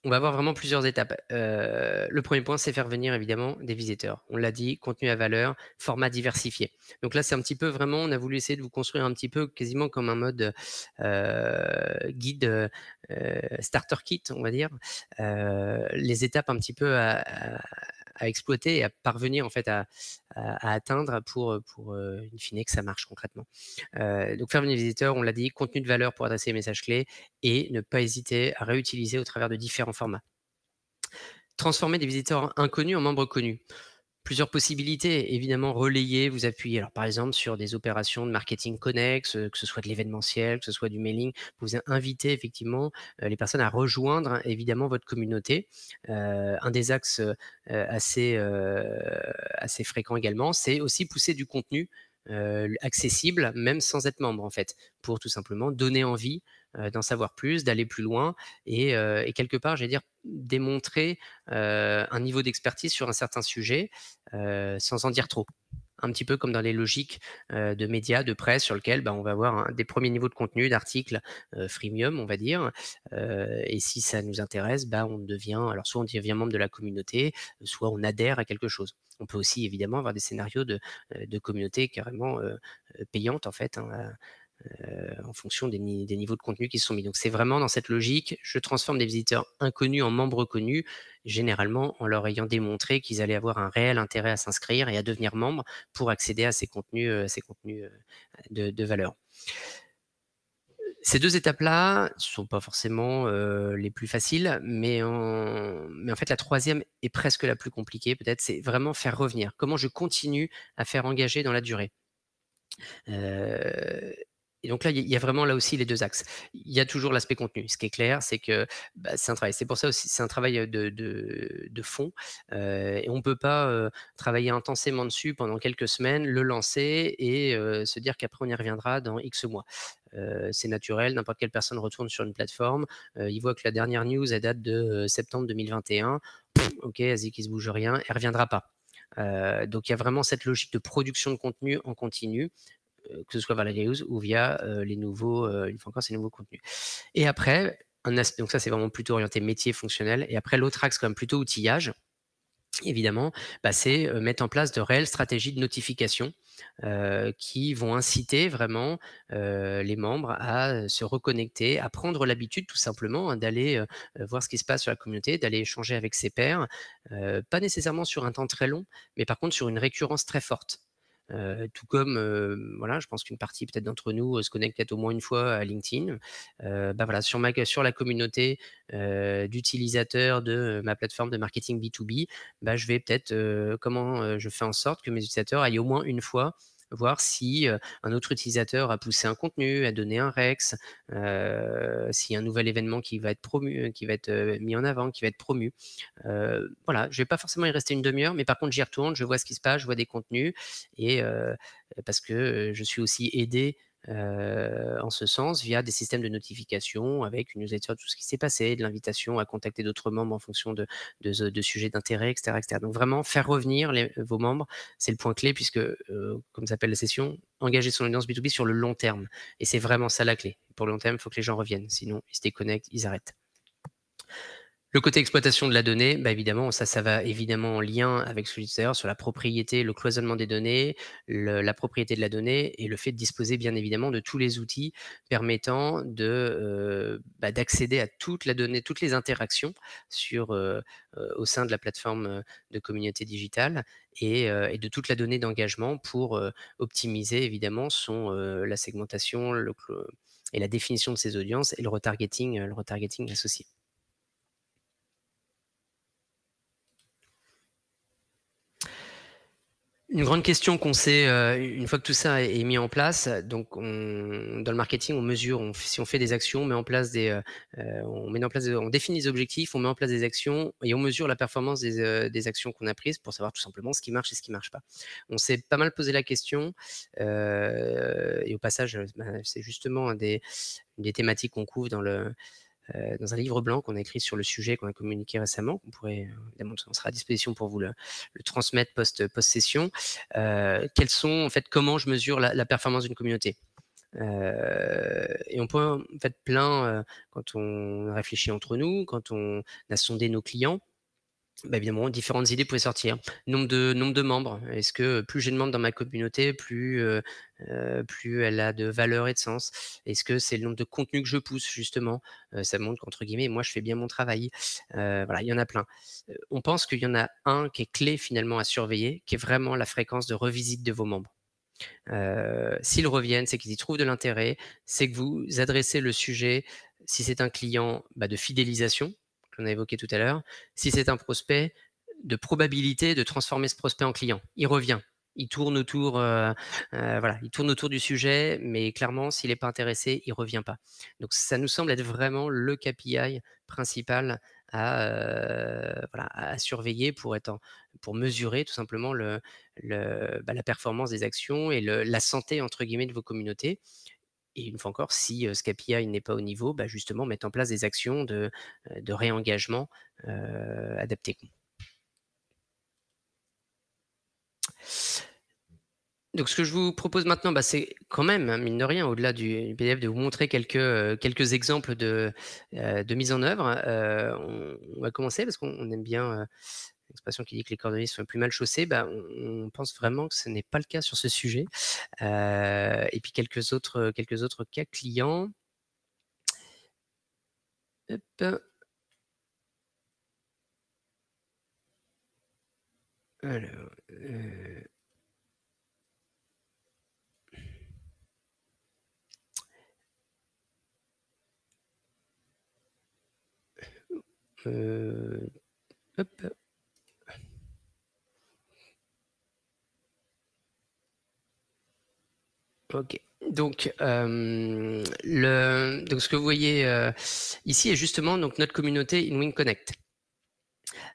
on va avoir vraiment plusieurs étapes. Euh, le premier point, c'est faire venir évidemment des visiteurs. On l'a dit, contenu à valeur, format diversifié. Donc là, c'est un petit peu vraiment, on a voulu essayer de vous construire un petit peu quasiment comme un mode euh, guide euh, starter kit, on va dire, les étapes un petit peu à à, exploiter et à parvenir en fait à, atteindre pour, euh, pour euh, in fine que ça marche concrètement. Euh, donc faire venir des visiteurs, on l'a dit, contenu de valeur pour adresser les messages clés et ne pas hésiter à réutiliser au travers de différents formats. Transformer des visiteurs inconnus en membres connus plusieurs possibilités, évidemment relayer, vous appuyer. Alors par exemple sur des opérations de marketing connexe, euh, que ce soit de l'événementiel, que ce soit du mailing, vous invitez effectivement euh, les personnes à rejoindre hein, évidemment votre communauté. Euh, un des axes assez fréquents assez également, c'est aussi pousser du contenu accessible même sans être membre en fait, pour tout simplement donner envie euh, d'en savoir plus, d'aller plus loin et, euh, quelque part, j'ai dire, démontrer euh, un niveau d'expertise sur un certain sujet sans en dire trop un petit peu comme dans les logiques de médias, de presse, sur lequel bah, on va avoir des premiers niveaux de contenu, d'articles freemium, on va dire. et si ça nous intéresse, bah, on devient, alors soit on devient membre de la communauté, soit on adhère à quelque chose. On peut aussi évidemment avoir des scénarios de, communauté carrément payantes en fait, hein, euh, en fonction des, niveaux de contenu qui sont mis. Donc c'est vraiment dans cette logique, je transforme des visiteurs inconnus en membres connus, généralement en leur ayant démontré qu'ils allaient avoir un réel intérêt à s'inscrire et à devenir membre pour accéder à ces contenus, euh, ces contenus euh, de, valeur. Ces deux étapes-là ne sont pas forcément les plus faciles, mais en... fait la troisième est presque la plus compliquée peut-être, c'est vraiment faire revenir. Comment je continue à faire engager dans la durée et donc là, il y a vraiment là aussi les deux axes. Il y a toujours l'aspect contenu. Ce qui est clair, c'est que bah, c'est un travail. C'est pour ça aussi, c'est un travail de, fond. et on ne peut pas travailler intensément dessus pendant quelques semaines, le lancer et se dire qu'après, on y reviendra dans X mois. c'est naturel, n'importe quelle personne retourne sur une plateforme, il voit que la dernière news, elle date de septembre 2021. ok, Asie qui se bouge rien, elle ne reviendra pas. donc il y a vraiment cette logique de production de contenu en continu euh, que ce soit vers la news ou via euh, les nouveaux, euh, une nouveaux contenus. Et après, donc ça c'est vraiment plutôt orienté métier fonctionnel. Et après, l'autre axe, quand même plutôt outillage, évidemment, bah, c'est mettre en place de réelles stratégies de notification qui vont inciter vraiment les membres à se reconnecter, à prendre l'habitude tout simplement hein, d'aller voir ce qui se passe sur la communauté, d'aller échanger avec ses pairs, pas nécessairement sur un temps très long, mais par contre sur une récurrence très forte tout comme, voilà, je pense qu'une partie peut-être d'entre nous se connecte peut-être au moins une fois à LinkedIn. Bah, voilà, sur, ma, sur la communauté d'utilisateurs de ma plateforme de marketing B2B, bah, je vais peut-être comment je fais en sorte que mes utilisateurs aillent au moins une fois voir si un autre utilisateur a poussé un contenu, a donné un Rex, s'il y a un nouvel événement qui va être promu, qui va être mis en avant, qui va être promu. voilà, je ne vais pas forcément y rester une demi-heure, mais par contre, j'y retourne, je vois ce qui se passe, je vois des contenus, et parce que je suis aussi aidé euh, en ce sens via des systèmes de notification avec une newsletter de tout ce qui s'est passé, de l'invitation à contacter d'autres membres en fonction de, de, sujets d'intérêt, etc., etc., Donc vraiment faire revenir vos membres, c'est le point clé puisque, euh, comme s'appelle la session, engager son audience B2B sur le long terme. Et c'est vraiment ça la clé. Pour le long terme, il faut que les gens reviennent, sinon ils se déconnectent, ils arrêtent. Le côté exploitation de la donnée, bah, évidemment, ça, va évidemment en lien avec ce que je disais sur la propriété, le cloisonnement des données, la propriété de la donnée et le fait de disposer bien évidemment de tous les outils permettant euh, bah, d'accéder à toute la donnée, toutes les interactions euh, euh, au sein de la plateforme de communauté digitale et, de toute la donnée d'engagement pour optimiser évidemment son la segmentation et la définition de ses audiences et le retargeting, le retargeting associé. Une grande question qu'on sait, euh, une fois que tout ça est mis en place, donc dans le marketing, on mesure, si on fait des actions, on met en place des, euh, euh, on met en place, on définit des objectifs, on met en place des actions et on mesure la performance des, actions qu'on a prises pour savoir tout simplement ce qui marche et ce qui marche pas. On s'est pas mal posé la question et au passage, bah, c'est justement un une des thématiques qu'on couvre dans le euh, dans un livre blanc qu'on a écrit sur le sujet, qu'on a communiqué récemment, on pourrait, euh, évidemment, on sera à disposition pour vous le, transmettre post-session. Euh, quels sont, en fait, comment je mesure la, performance d'une communauté et on peut en fait plein quand on réfléchit entre nous, quand on a sondé nos clients, bah évidemment, différentes idées pouvaient sortir. Nombre de, nombre de membres. Est-ce que plus j'ai de membres dans ma communauté, plus, euh, euh, elle a de valeur et de sens Est-ce que c'est le nombre de contenus que je pousse, justement euh, Ça montre qu'entre guillemets, moi, je fais bien mon travail. voilà, il y en a plein. On pense qu'il y en a un qui est clé, finalement, à surveiller, qui est vraiment la fréquence de revisite de vos membres. S'ils reviennent, c'est qu'ils y trouvent de l'intérêt, c'est que vous adressez le sujet, si c'est un client, bah, de fidélisation, a évoqué tout à l'heure, si c'est un prospect, de probabilité de transformer ce prospect en client. Il revient. Il tourne autour, euh, euh, voilà, il tourne autour du sujet, mais clairement, s'il n'est pas intéressé, il revient pas. Donc, ça nous semble être vraiment le KPI principal euh, à, à surveiller pour être, pour mesurer tout simplement le, bah, la performance des actions et la santé entre guillemets de vos communautés et une fois encore, si ce il n'est pas au niveau, bah, justement mettre en place des actions de, réengagement adaptées. Donc ce que je vous propose maintenant, bah, c'est quand même, hein, mine de rien, au-delà du PDF, de vous montrer quelques, quelques exemples de, de mise en œuvre. Hein, on, va commencer parce qu'on aime bien l'expression qui dit que les cordonniers sont plus mal chaussés, bah, on, pense vraiment que ce n'est pas le cas sur ce sujet. Euh, et puis quelques autres, euh, quelques autres cas clients. Hop. Euh, Ok. Donc, euh, le, ce que vous voyez euh, ici est justement donc, notre communauté InWing Connect.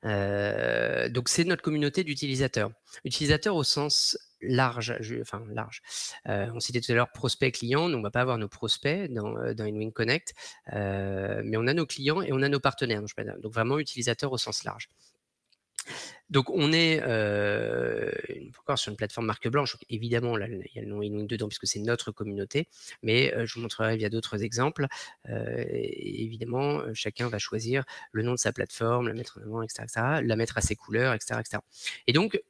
Euh, donc, c'est notre communauté d'utilisateurs. Utilisateurs au sens large, enfin large. on citait tout à l'heure prospects, clients. Donc, on ne va pas avoir nos prospects dans, dans InWing Connect, mais on a nos clients et on a nos partenaires. Donc, vraiment utilisateurs au sens large. Donc on est euh, encore sur une plateforme marque blanche. évidemment, là, il y a le nom dedans puisque c'est notre communauté, mais euh, je vous montrerai via d'autres exemples. Euh, évidemment, chacun va choisir le nom de sa plateforme, la mettre en avant, etc., la mettre à ses couleurs, etc., etc. Et donc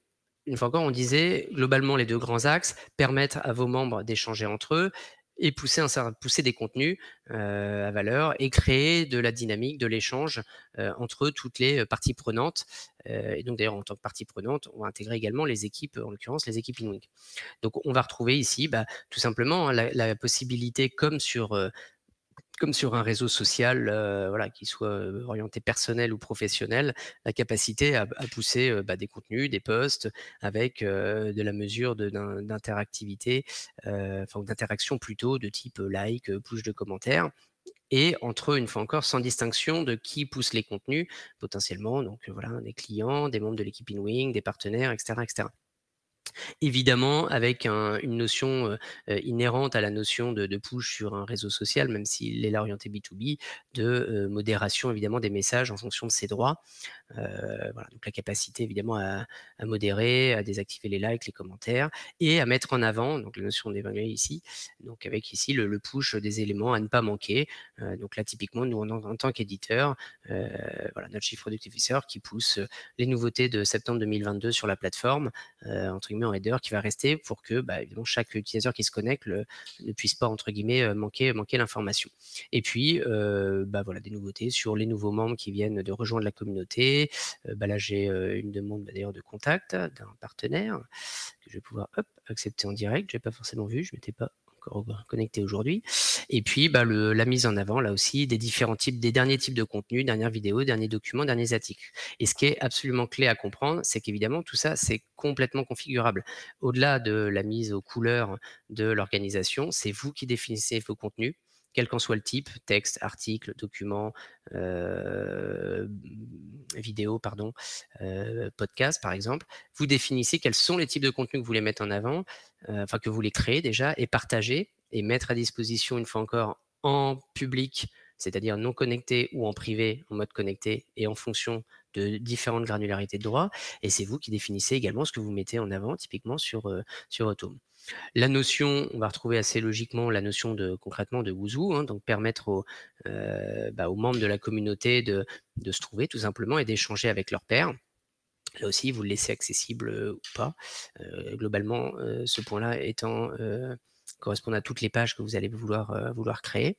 une fois encore, on disait globalement les deux grands axes permettre à vos membres d'échanger entre eux, et pousser, un, pousser des contenus euh, à valeur et créer de la dynamique, de l'échange euh, entre toutes les euh, parties prenantes. et donc d'ailleurs, en tant que partie prenante, on va intégrer également les équipes, en l'occurrence les équipes Inwing. Donc on va retrouver ici bah, tout simplement hein, la, possibilité, comme sur comme sur un réseau social, euh, voilà, qui soit euh, orienté personnel ou professionnel, la capacité à, pousser euh, bah, des contenus, des posts avec de la mesure d'interactivité, enfin d'interaction plutôt de type like, push de commentaires. Et entre eux, une fois encore, sans distinction de qui pousse les contenus, potentiellement, donc voilà, des clients, des membres de l'équipe InWing, des partenaires, etc., etc. Évidemment, avec une notion euh, euh, inhérente à la notion de, push sur un réseau social, même s'il est là orienté B2B, de euh, modération évidemment des messages en fonction de ses droits. donc la capacité évidemment à, modérer, à désactiver les likes, les commentaires et à mettre en avant donc la notion d'évaluer ici. Donc avec ici le, push des éléments à ne pas manquer. donc là typiquement nous en, tant qu'éditeur, voilà notre chiffre d'utilisateur qui pousse les nouveautés de septembre 2022 sur la plateforme entre guillemets un header qui va rester pour que bah, évidemment, chaque utilisateur qui se connecte ne puisse pas entre guillemets euh, manquer, manquer l'information. Et puis euh, bah, voilà des nouveautés sur les nouveaux membres qui viennent de rejoindre la communauté. Euh, bah, là j'ai une demande bah, d'ailleurs de contact d'un partenaire que je vais pouvoir accepter en direct. Je n'ai pas forcément vu, je ne m'étais pas connecté aujourd'hui. Et puis bah, la mise en avant là aussi des différents types, des derniers types de contenus, dernières vidéos, derniers documents, derniers articles. Et ce qui est absolument clé à comprendre, c'est qu'évidemment tout ça c'est complètement configurable. Au-delà de la mise aux couleurs de l'organisation, c'est vous qui définissez vos contenus quel qu'en soit le type, texte, article, document, euh, vidéo, pardon, euh, podcast par exemple, vous définissez quels sont les types de contenus que vous voulez mettre en avant, euh, enfin que vous voulez créer déjà et partager et mettre à disposition une fois encore en public c'est-à-dire non connecté ou en privé, en mode connecté, et en fonction de différentes granularités de droits. Et c'est vous qui définissez également ce que vous mettez en avant, typiquement sur, euh, sur La notion, on va retrouver assez logiquement la notion de concrètement de Wuzu, hein, donc permettre euh, bah, aux, membres de la communauté de, se trouver tout simplement et d'échanger avec leur père. Là aussi, vous le laissez accessible euh, ou pas. Euh, globalement, ce point-là étant correspond à toutes les pages que vous allez vouloir, vouloir créer.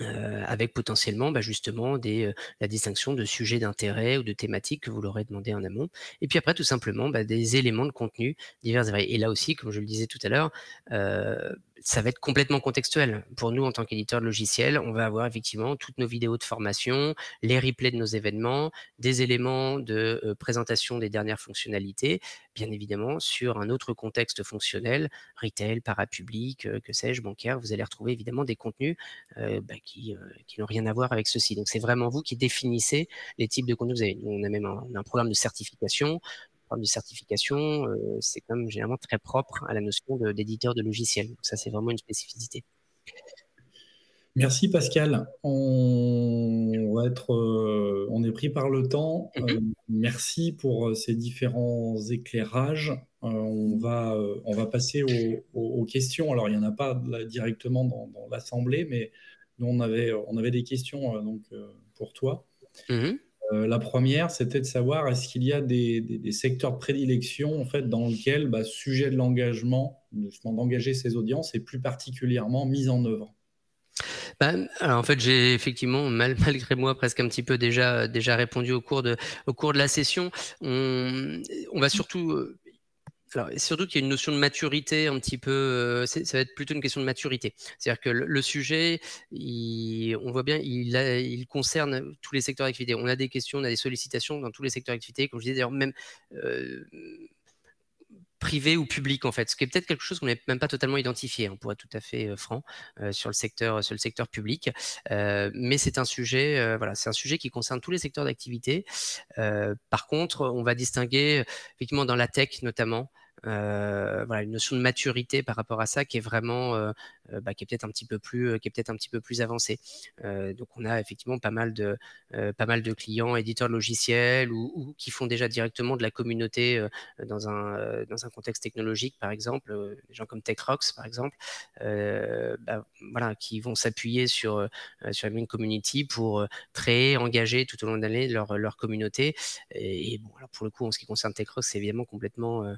Euh, avec potentiellement bah, justement des, euh, la distinction de sujets d'intérêt ou de thématiques que vous l'aurez demandé en amont. Et puis après, tout simplement, bah, des éléments de contenu divers et variés. Et là aussi, comme je le disais tout à l'heure, euh, ça va être complètement contextuel. Pour nous, en tant qu'éditeur de logiciel, on va avoir effectivement toutes nos vidéos de formation, les replays de nos événements, des éléments de euh, présentation des dernières fonctionnalités, bien évidemment, sur un autre contexte fonctionnel, retail, parapublic, euh, que sais-je, bancaire, vous allez retrouver évidemment des contenus euh, bah, qui, n'ont rien à voir avec ceci. Donc, c'est vraiment vous qui définissez les types de contenus on a même un programme de certification de certification, euh, c'est quand même généralement très propre à la notion d'éditeur de, logiciels. logiciel. ça, c'est vraiment une spécificité. Merci Pascal. On va être, euh, on est pris par le temps. Mhm. Euh, merci pour ces différents éclairages. on va, on va passer aux, questions. Alors il n'y en a pas directement dans, l'assemblée, mais nous on avait, on avait des questions donc pour toi. Mhm. Euh, la première, c'était de savoir est-ce qu'il y a des, secteurs de prédilection en fait, dans lesquels le bah, sujet de l'engagement, justement d'engager ses audiences, est plus particulièrement mis en œuvre ben, alors en fait, j'ai effectivement, (laughs) malgré moi, presque un petit peu déjà, déjà répondu au cours de, au cours de la session. on va surtout euh, surtout qu'il y a une notion de maturité un petit peu, euh, ça va être plutôt une question de maturité. C'est-à-dire que le, sujet, on voit bien, il, concerne tous les secteurs d'activité. On a des questions, on a des sollicitations dans tous les secteurs d'activité, comme je disais d'ailleurs, même euh, privés ou public en fait, ce qui est peut-être quelque chose qu'on n'est même pas totalement identifié, on hein, pour être tout à fait euh, franc, sur le secteur, sur le secteur public. mais c'est un sujet, voilà, c'est un sujet qui concerne tous les secteurs d'activité. par contre, on va distinguer effectivement dans la tech notamment euh, voilà, une notion de maturité par rapport à ça qui est vraiment, euh, euh, bah, qui est peut-être un petit peu plus, qui est peut-être un petit peu plus avancée. donc on a effectivement pas mal de, pas mal de clients éditeurs de logiciels ou, qui font déjà directement de la communauté dans un, dans un contexte technologique par exemple, des gens comme TechRox par exemple, bah, voilà, qui vont s'appuyer sur sur la community pour créer, engager tout au long de l'année leur, leur communauté. Et, bon, alors pour le coup, en ce qui concerne TechRox, c'est évidemment complètement,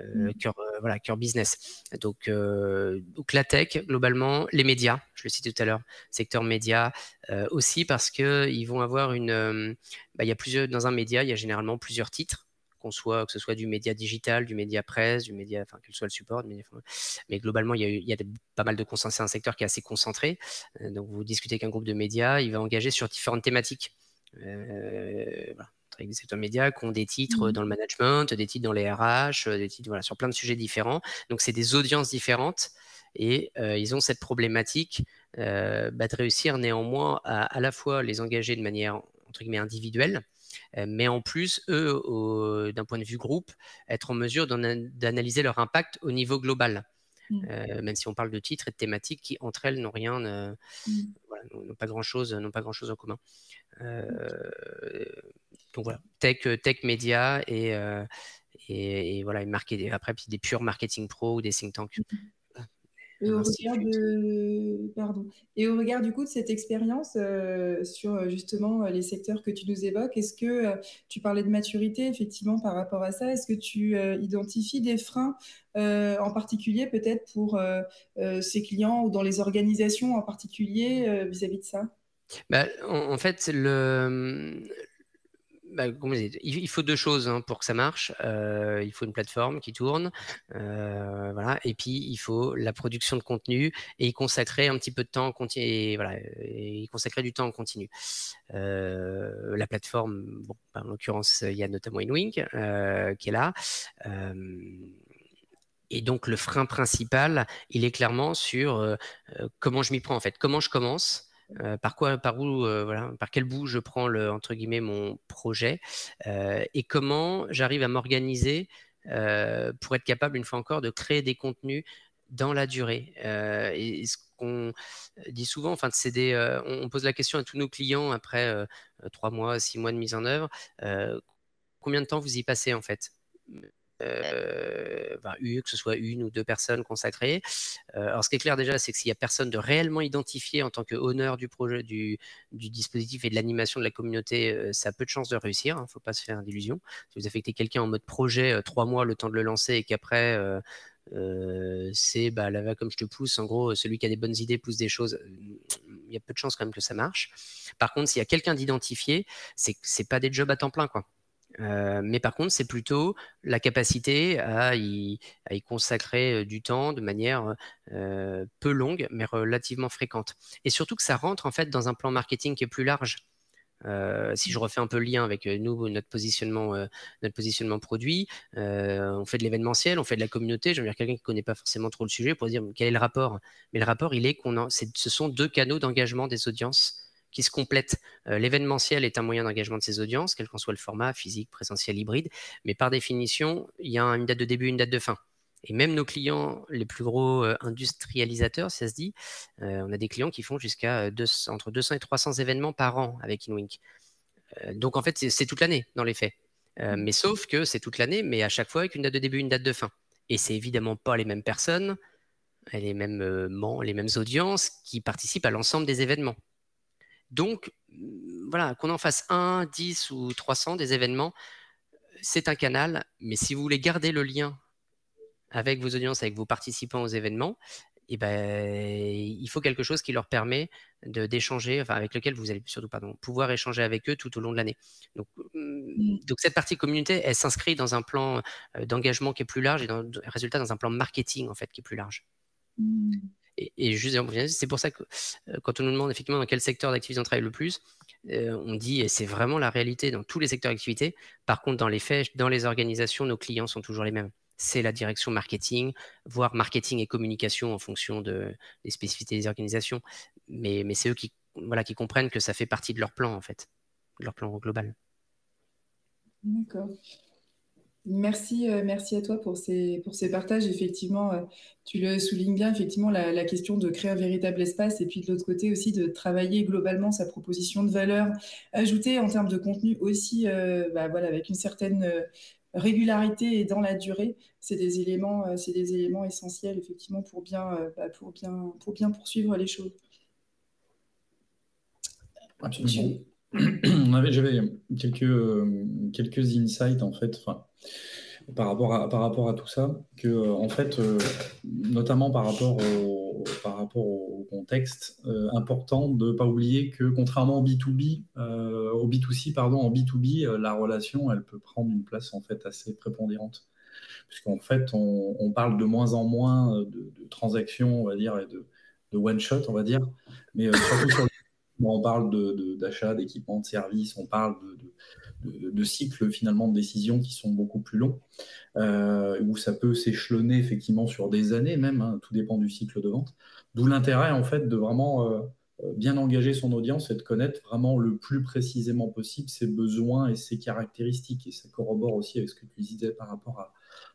euh, mm. cœur, euh, voilà, cœur business. Donc, euh, donc, la tech, globalement, les médias, je le cite tout à l'heure, secteur média aussi, parce qu'ils vont avoir une. Bah, y a plusieurs, dans un média, il y a généralement plusieurs titres. Qu'on soit, que ce soit du média digital, du média presse, du média, enfin, quel soit le support. mais globalement, il y a, y a pas mal de consensus. C'est un secteur qui est assez concentré. donc, vous discutez avec un groupe de médias, il va engager sur différentes thématiques. Voilà avec des secteurs médias qui ont des titres euh, mmh. dans le management, des titres dans les RH, euh, des titres voilà, sur plein de sujets différents. Donc, c'est des audiences différentes et euh, ils ont cette problématique bah, de réussir néanmoins à à la fois les engager de manière individuelle, mais en plus, eux, d'un point de vue groupe, être en mesure d'analyser leur impact au niveau global. Mmh. même si on parle de titres et de thématiques qui entre elles n'ont rien, mmh n'ont pas grand chose, pas grand chose en commun. Euh, donc voilà, tech, euh, tech, média et, euh, et, et voilà, et après puis des purs marketing pro ou des think tanks. Mm-hmm. Et au, regard de... Pardon. et au regard du coup de cette expérience euh, sur euh, justement euh, les secteurs que tu nous évoques, est-ce que tu parlais de maturité effectivement par rapport à ça Est-ce que tu identifies des freins en particulier peut-être pour ces clients ou dans les organisations en particulier vis-à-vis de ça bah, en, fait, le, bah, il faut deux choses hein, pour que ça marche. Euh, il faut une plateforme qui tourne, euh, voilà, et puis il faut la production de contenu et y consacrer un petit peu de temps en continu, voilà, y consacrer du temps en continu. Euh, la plateforme, bon, bah, en l'occurrence, il y a notamment InWink qui est là. et donc le frein principal, il est clairement sur comment je m'y prends en fait, comment je commence, par quoi, par où, par quel bout je prends le, entre guillemets mon projet et comment j'arrive à m'organiser pour être capable une fois encore de créer des contenus dans la durée. Et, ce qu'on dit souvent, enfin, c'est des, on, pose la question à tous nos clients après trois mois, six mois de mise en œuvre, combien de temps vous y passez en fait euh, euh. Ben, que ce soit une ou deux personnes consacrées. Euh, alors, ce qui est clair déjà, c'est que s'il n'y a personne de réellement identifié en tant que honneur du projet, du, du dispositif et de l'animation de la communauté, ça a peu de chances de réussir. Il hein, ne faut pas se faire d'illusions. Si vous affectez quelqu'un en mode projet, trois mois le temps de le lancer et qu'après, c'est bah, là, bas comme je te pousse. En gros, celui qui a des bonnes idées pousse des choses. Il y a peu de chances quand même que ça marche. Par contre, s'il y a quelqu'un d'identifié, c'est c'est pas des jobs à temps plein quoi. Euh, mais par contre, c'est plutôt la capacité à y, consacrer euh, du temps de manière euh, peu longue, mais relativement fréquente. Et surtout que ça rentre en fait dans un plan marketing qui est plus large. si je refais un peu le lien avec nous, notre positionnement, notre positionnement produit, on fait de l'événementiel, on fait de la communauté. Je veux dire, quelqu'un qui ne connaît pas forcément trop le sujet pour dire quel est le rapport. Mais le rapport, il est qu'on, ce sont deux canaux d'engagement des audiences qui se complètent. Euh, l'événementiel est un moyen d'engagement de ses audiences, quel qu'en soit le format, physique, présentiel, hybride, mais par définition, il y a une date de début, une date de fin. Et même nos clients, les plus gros euh, industrialisateurs, ça se dit, euh, on a des clients qui font jusqu'à entre 200 et 300 événements par an avec InWink. donc en fait, c'est toute l'année dans les faits. Mm. mais sauf que c'est toute l'année, mais à chaque fois avec une date de début, une date de fin. Et c'est évidemment pas les mêmes personnes, les mêmes, les mêmes audiences qui participent à l'ensemble des événements. Donc, euh, voilà, qu'on en fasse 1, 10 ou 300 des événements, c'est un canal, mais si vous voulez garder le lien avec vos audiences, avec vos participants aux événements, eh ben, il faut quelque chose qui leur permet d'échanger, enfin, avec lequel vous allez surtout pardon, pouvoir échanger avec eux tout au long de l'année. Donc, mm. cette partie communauté, elle s'inscrit dans un plan euh, d'engagement qui est plus large et dans, résultat dans un plan marketing en fait qui est plus large. Mm. Et, juste, c'est pour ça que euh, quand on nous demande effectivement dans quel secteur d'activité on travaille le plus, euh, on dit, et c'est vraiment la réalité dans tous les secteurs d'activité, par contre, dans les faits, dans les organisations, nos clients sont toujours les mêmes. C'est la direction marketing, voire marketing et communication en fonction des spécificités des organisations. Mais, c'est eux qui, voilà, qui comprennent que ça fait partie de leur plan, en fait, de leur plan global. D'accord. Merci, euh, merci à toi pour ces, pour ces partages. Effectivement, euh, tu le soulignes bien, effectivement, la, question de créer un véritable espace et puis de l'autre côté aussi de travailler globalement sa proposition de valeur ajoutée en termes de contenu aussi, euh, bah, voilà, avec une certaine régularité et dans la durée. C'est des éléments, des éléments essentiels, effectivement, pour bien, bah, pour bien, pour bien poursuivre les choses. J'avais quelques, euh, quelques insights en fait, par, rapport à, par rapport à tout ça, que euh, en fait, euh, notamment par rapport au, par rapport au contexte, important de ne pas oublier que contrairement au B2B, au B2C, pardon, en B2B, la relation, elle peut prendre une place en fait assez prépondérante. Puisqu'en fait, on, parle de moins en moins de, transactions, on va dire, et de, de one shot, on va dire, mais surtout sur on parle d'achat, de, de, d'équipements de services, on parle de, cycles finalement de décisions qui sont beaucoup plus longs, euh, où ça peut s'échelonner effectivement sur des années même, hein, tout dépend du cycle de vente. D'où l'intérêt en fait de vraiment euh, euh, bien engager son audience et de connaître vraiment le plus précisément possible ses besoins et ses caractéristiques. Et ça corrobore aussi avec ce que tu disais par rapport à,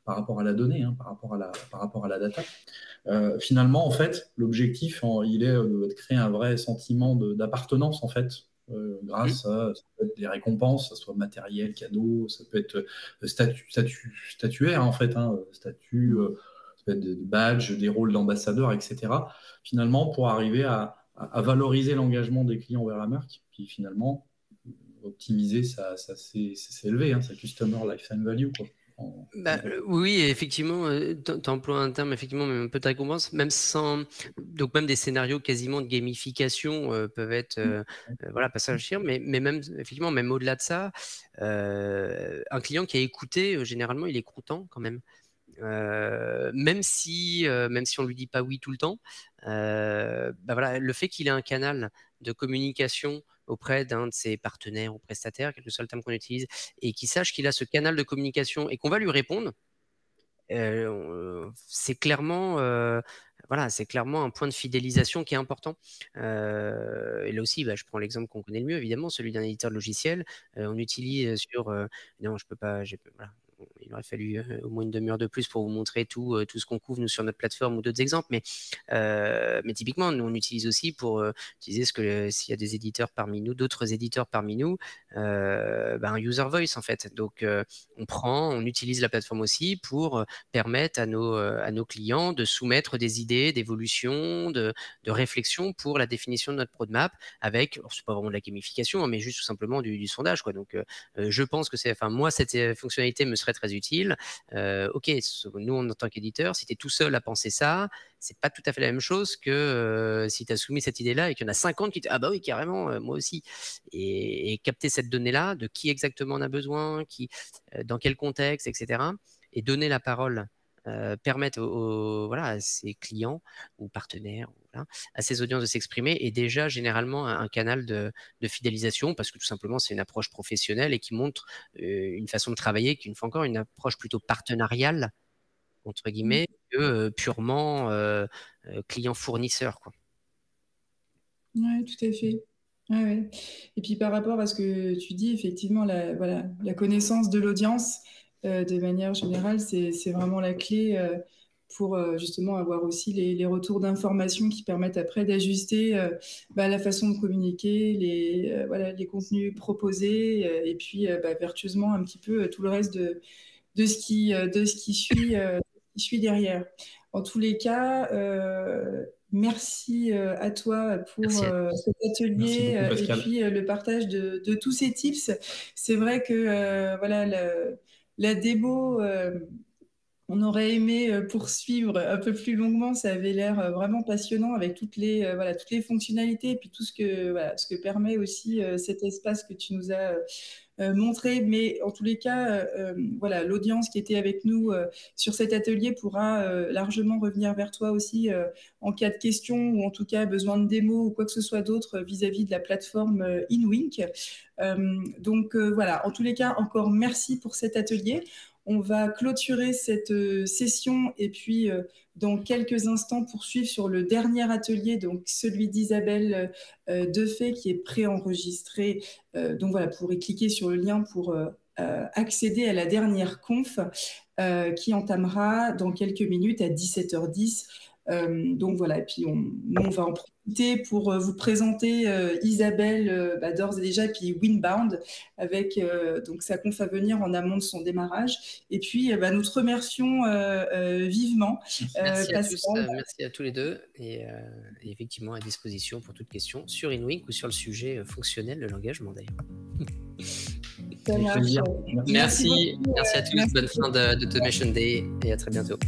par rapport à la donnée, hein, par, rapport à la, rapport à la data. Euh, finalement, en fait, l'objectif, il est euh, de créer un vrai sentiment d'appartenance, en fait, euh, grâce à des récompenses, ça soit matériel, cadeau, ça peut être statu, statuaire, en fait, hein, statut, des badges, des rôles d'ambassadeur, etc. Finalement, pour arriver à, valoriser l'engagement des clients vers la marque, puis finalement, optimiser ça, ça c'est élevé, sa customer lifetime value. Quoi. Bah, euh, oui, effectivement, euh, tu emploies un terme, effectivement, mais un peu de récompense, même sans. Donc, même des scénarios quasiment de gamification euh, peuvent être. passagers. Mmh. voilà, le mais, mais même, effectivement, même au-delà de ça, un client qui a écouté, généralement, il est content quand même. même si, même si on lui dit pas oui tout le temps, bah voilà, le fait qu'il ait un canal de communication auprès d'un de ses partenaires ou prestataires, quel que soit le terme qu'on utilise, et qui sache qu'il a ce canal de communication et qu'on va lui répondre, euh, euh, c'est clairement, euh, voilà, c'est clairement un point de fidélisation qui est important. et là aussi, bah, je prends l'exemple qu'on connaît le mieux, évidemment, celui d'un éditeur de logiciel. on utilise sur, non, je peux pas, voilà, il aurait fallu euh, au moins une demi-heure de plus pour vous montrer tout, euh, tout ce qu'on couvre, nous, sur notre plateforme ou d'autres exemples. Mais, euh, mais typiquement, nous, on utilise aussi pour utiliser ce que s'il y a des éditeurs parmi nous, d'autres éditeurs parmi nous, ben, un user voice, en fait. Donc, on prend, on utilise la plateforme aussi pour permettre à nos, à nos clients de soumettre des idées d'évolution, de, de, réflexion pour la définition de notre roadmap avec, c'est pas vraiment de la gamification, hein, mais juste tout simplement du, sondage. Quoi. Donc, je pense que c'est, enfin, moi, cette fonctionnalité me serait très utile euh, ok, nous, en tant qu'éditeur, si tu es tout seul à penser ça, c'est pas tout à fait la même chose que euh, si tu as soumis cette idée-là et qu'il y en a 50 qui te Ah bah oui, carrément, euh, moi aussi. Et, et capter cette donnée-là, de qui exactement on a besoin, qui, dans quel contexte, etc. Et donner la parole euh, permettre à ses clients ou partenaires, à ses audiences de s'exprimer est déjà généralement un, canal de, fidélisation parce que tout simplement c'est une approche professionnelle et qui montre euh, une façon de travailler qui, une fois encore, une approche plutôt partenariale, entre mmh. guillemets, que euh, purement client-fournisseur. Oui, tout à fait. Et puis par rapport à ce que tu dis, effectivement, la, voilà, la connaissance de l'audience, euh, de manière générale, c'est vraiment la clé euh, pour euh, justement avoir aussi les, retours d'informations qui permettent après d'ajuster bah, la façon de communiquer, les, voilà, les contenus proposés et puis bah, vertueusement un petit peu tout le reste de, de, ce, qui, de ce qui suit, derrière. En tous les cas, merci à toi pour cet atelier et puis le partage de, tous ces tips. C'est vrai que voilà. Le, la démo, euh, on aurait aimé euh, poursuivre un peu plus longuement. Ça avait l'air euh, vraiment passionnant avec toutes les, voilà, toutes les fonctionnalités et puis tout ce que, ce que permet aussi cet espace que tu nous as euh, montrer, mais en tous les cas, euh, euh, voilà, l'audience qui était avec nous sur cet atelier pourra largement revenir vers toi aussi en cas de questions ou en tout cas besoin de démos ou quoi que ce soit d'autre vis-à-vis de la plateforme InWink. donc voilà, en tous les cas, encore merci pour cet atelier. On va clôturer cette euh, session et puis euh, dans quelques instants poursuivre sur le dernier atelier, donc celui d'Isabelle euh, Defay qui est préenregistré. donc voilà, vous pourrez cliquer sur le lien pour accéder à la dernière conf qui entamera dans quelques minutes à 17h10 euh, donc voilà, et puis on, on va en profiter pour euh, vous présenter euh, Isabelle bah, d'ores et déjà, puis Windbound, avec donc sa conf à venir en amont de son démarrage. Et puis bah, nous te remercions vivement. Merci à, tous, merci, à tous, les deux. Et, effectivement, à disposition pour toute question sur InWink ou sur le sujet fonctionnel de l'engagement d'ailleurs. Merci. Merci. à tous. Bonne fin de, Day et à très bientôt.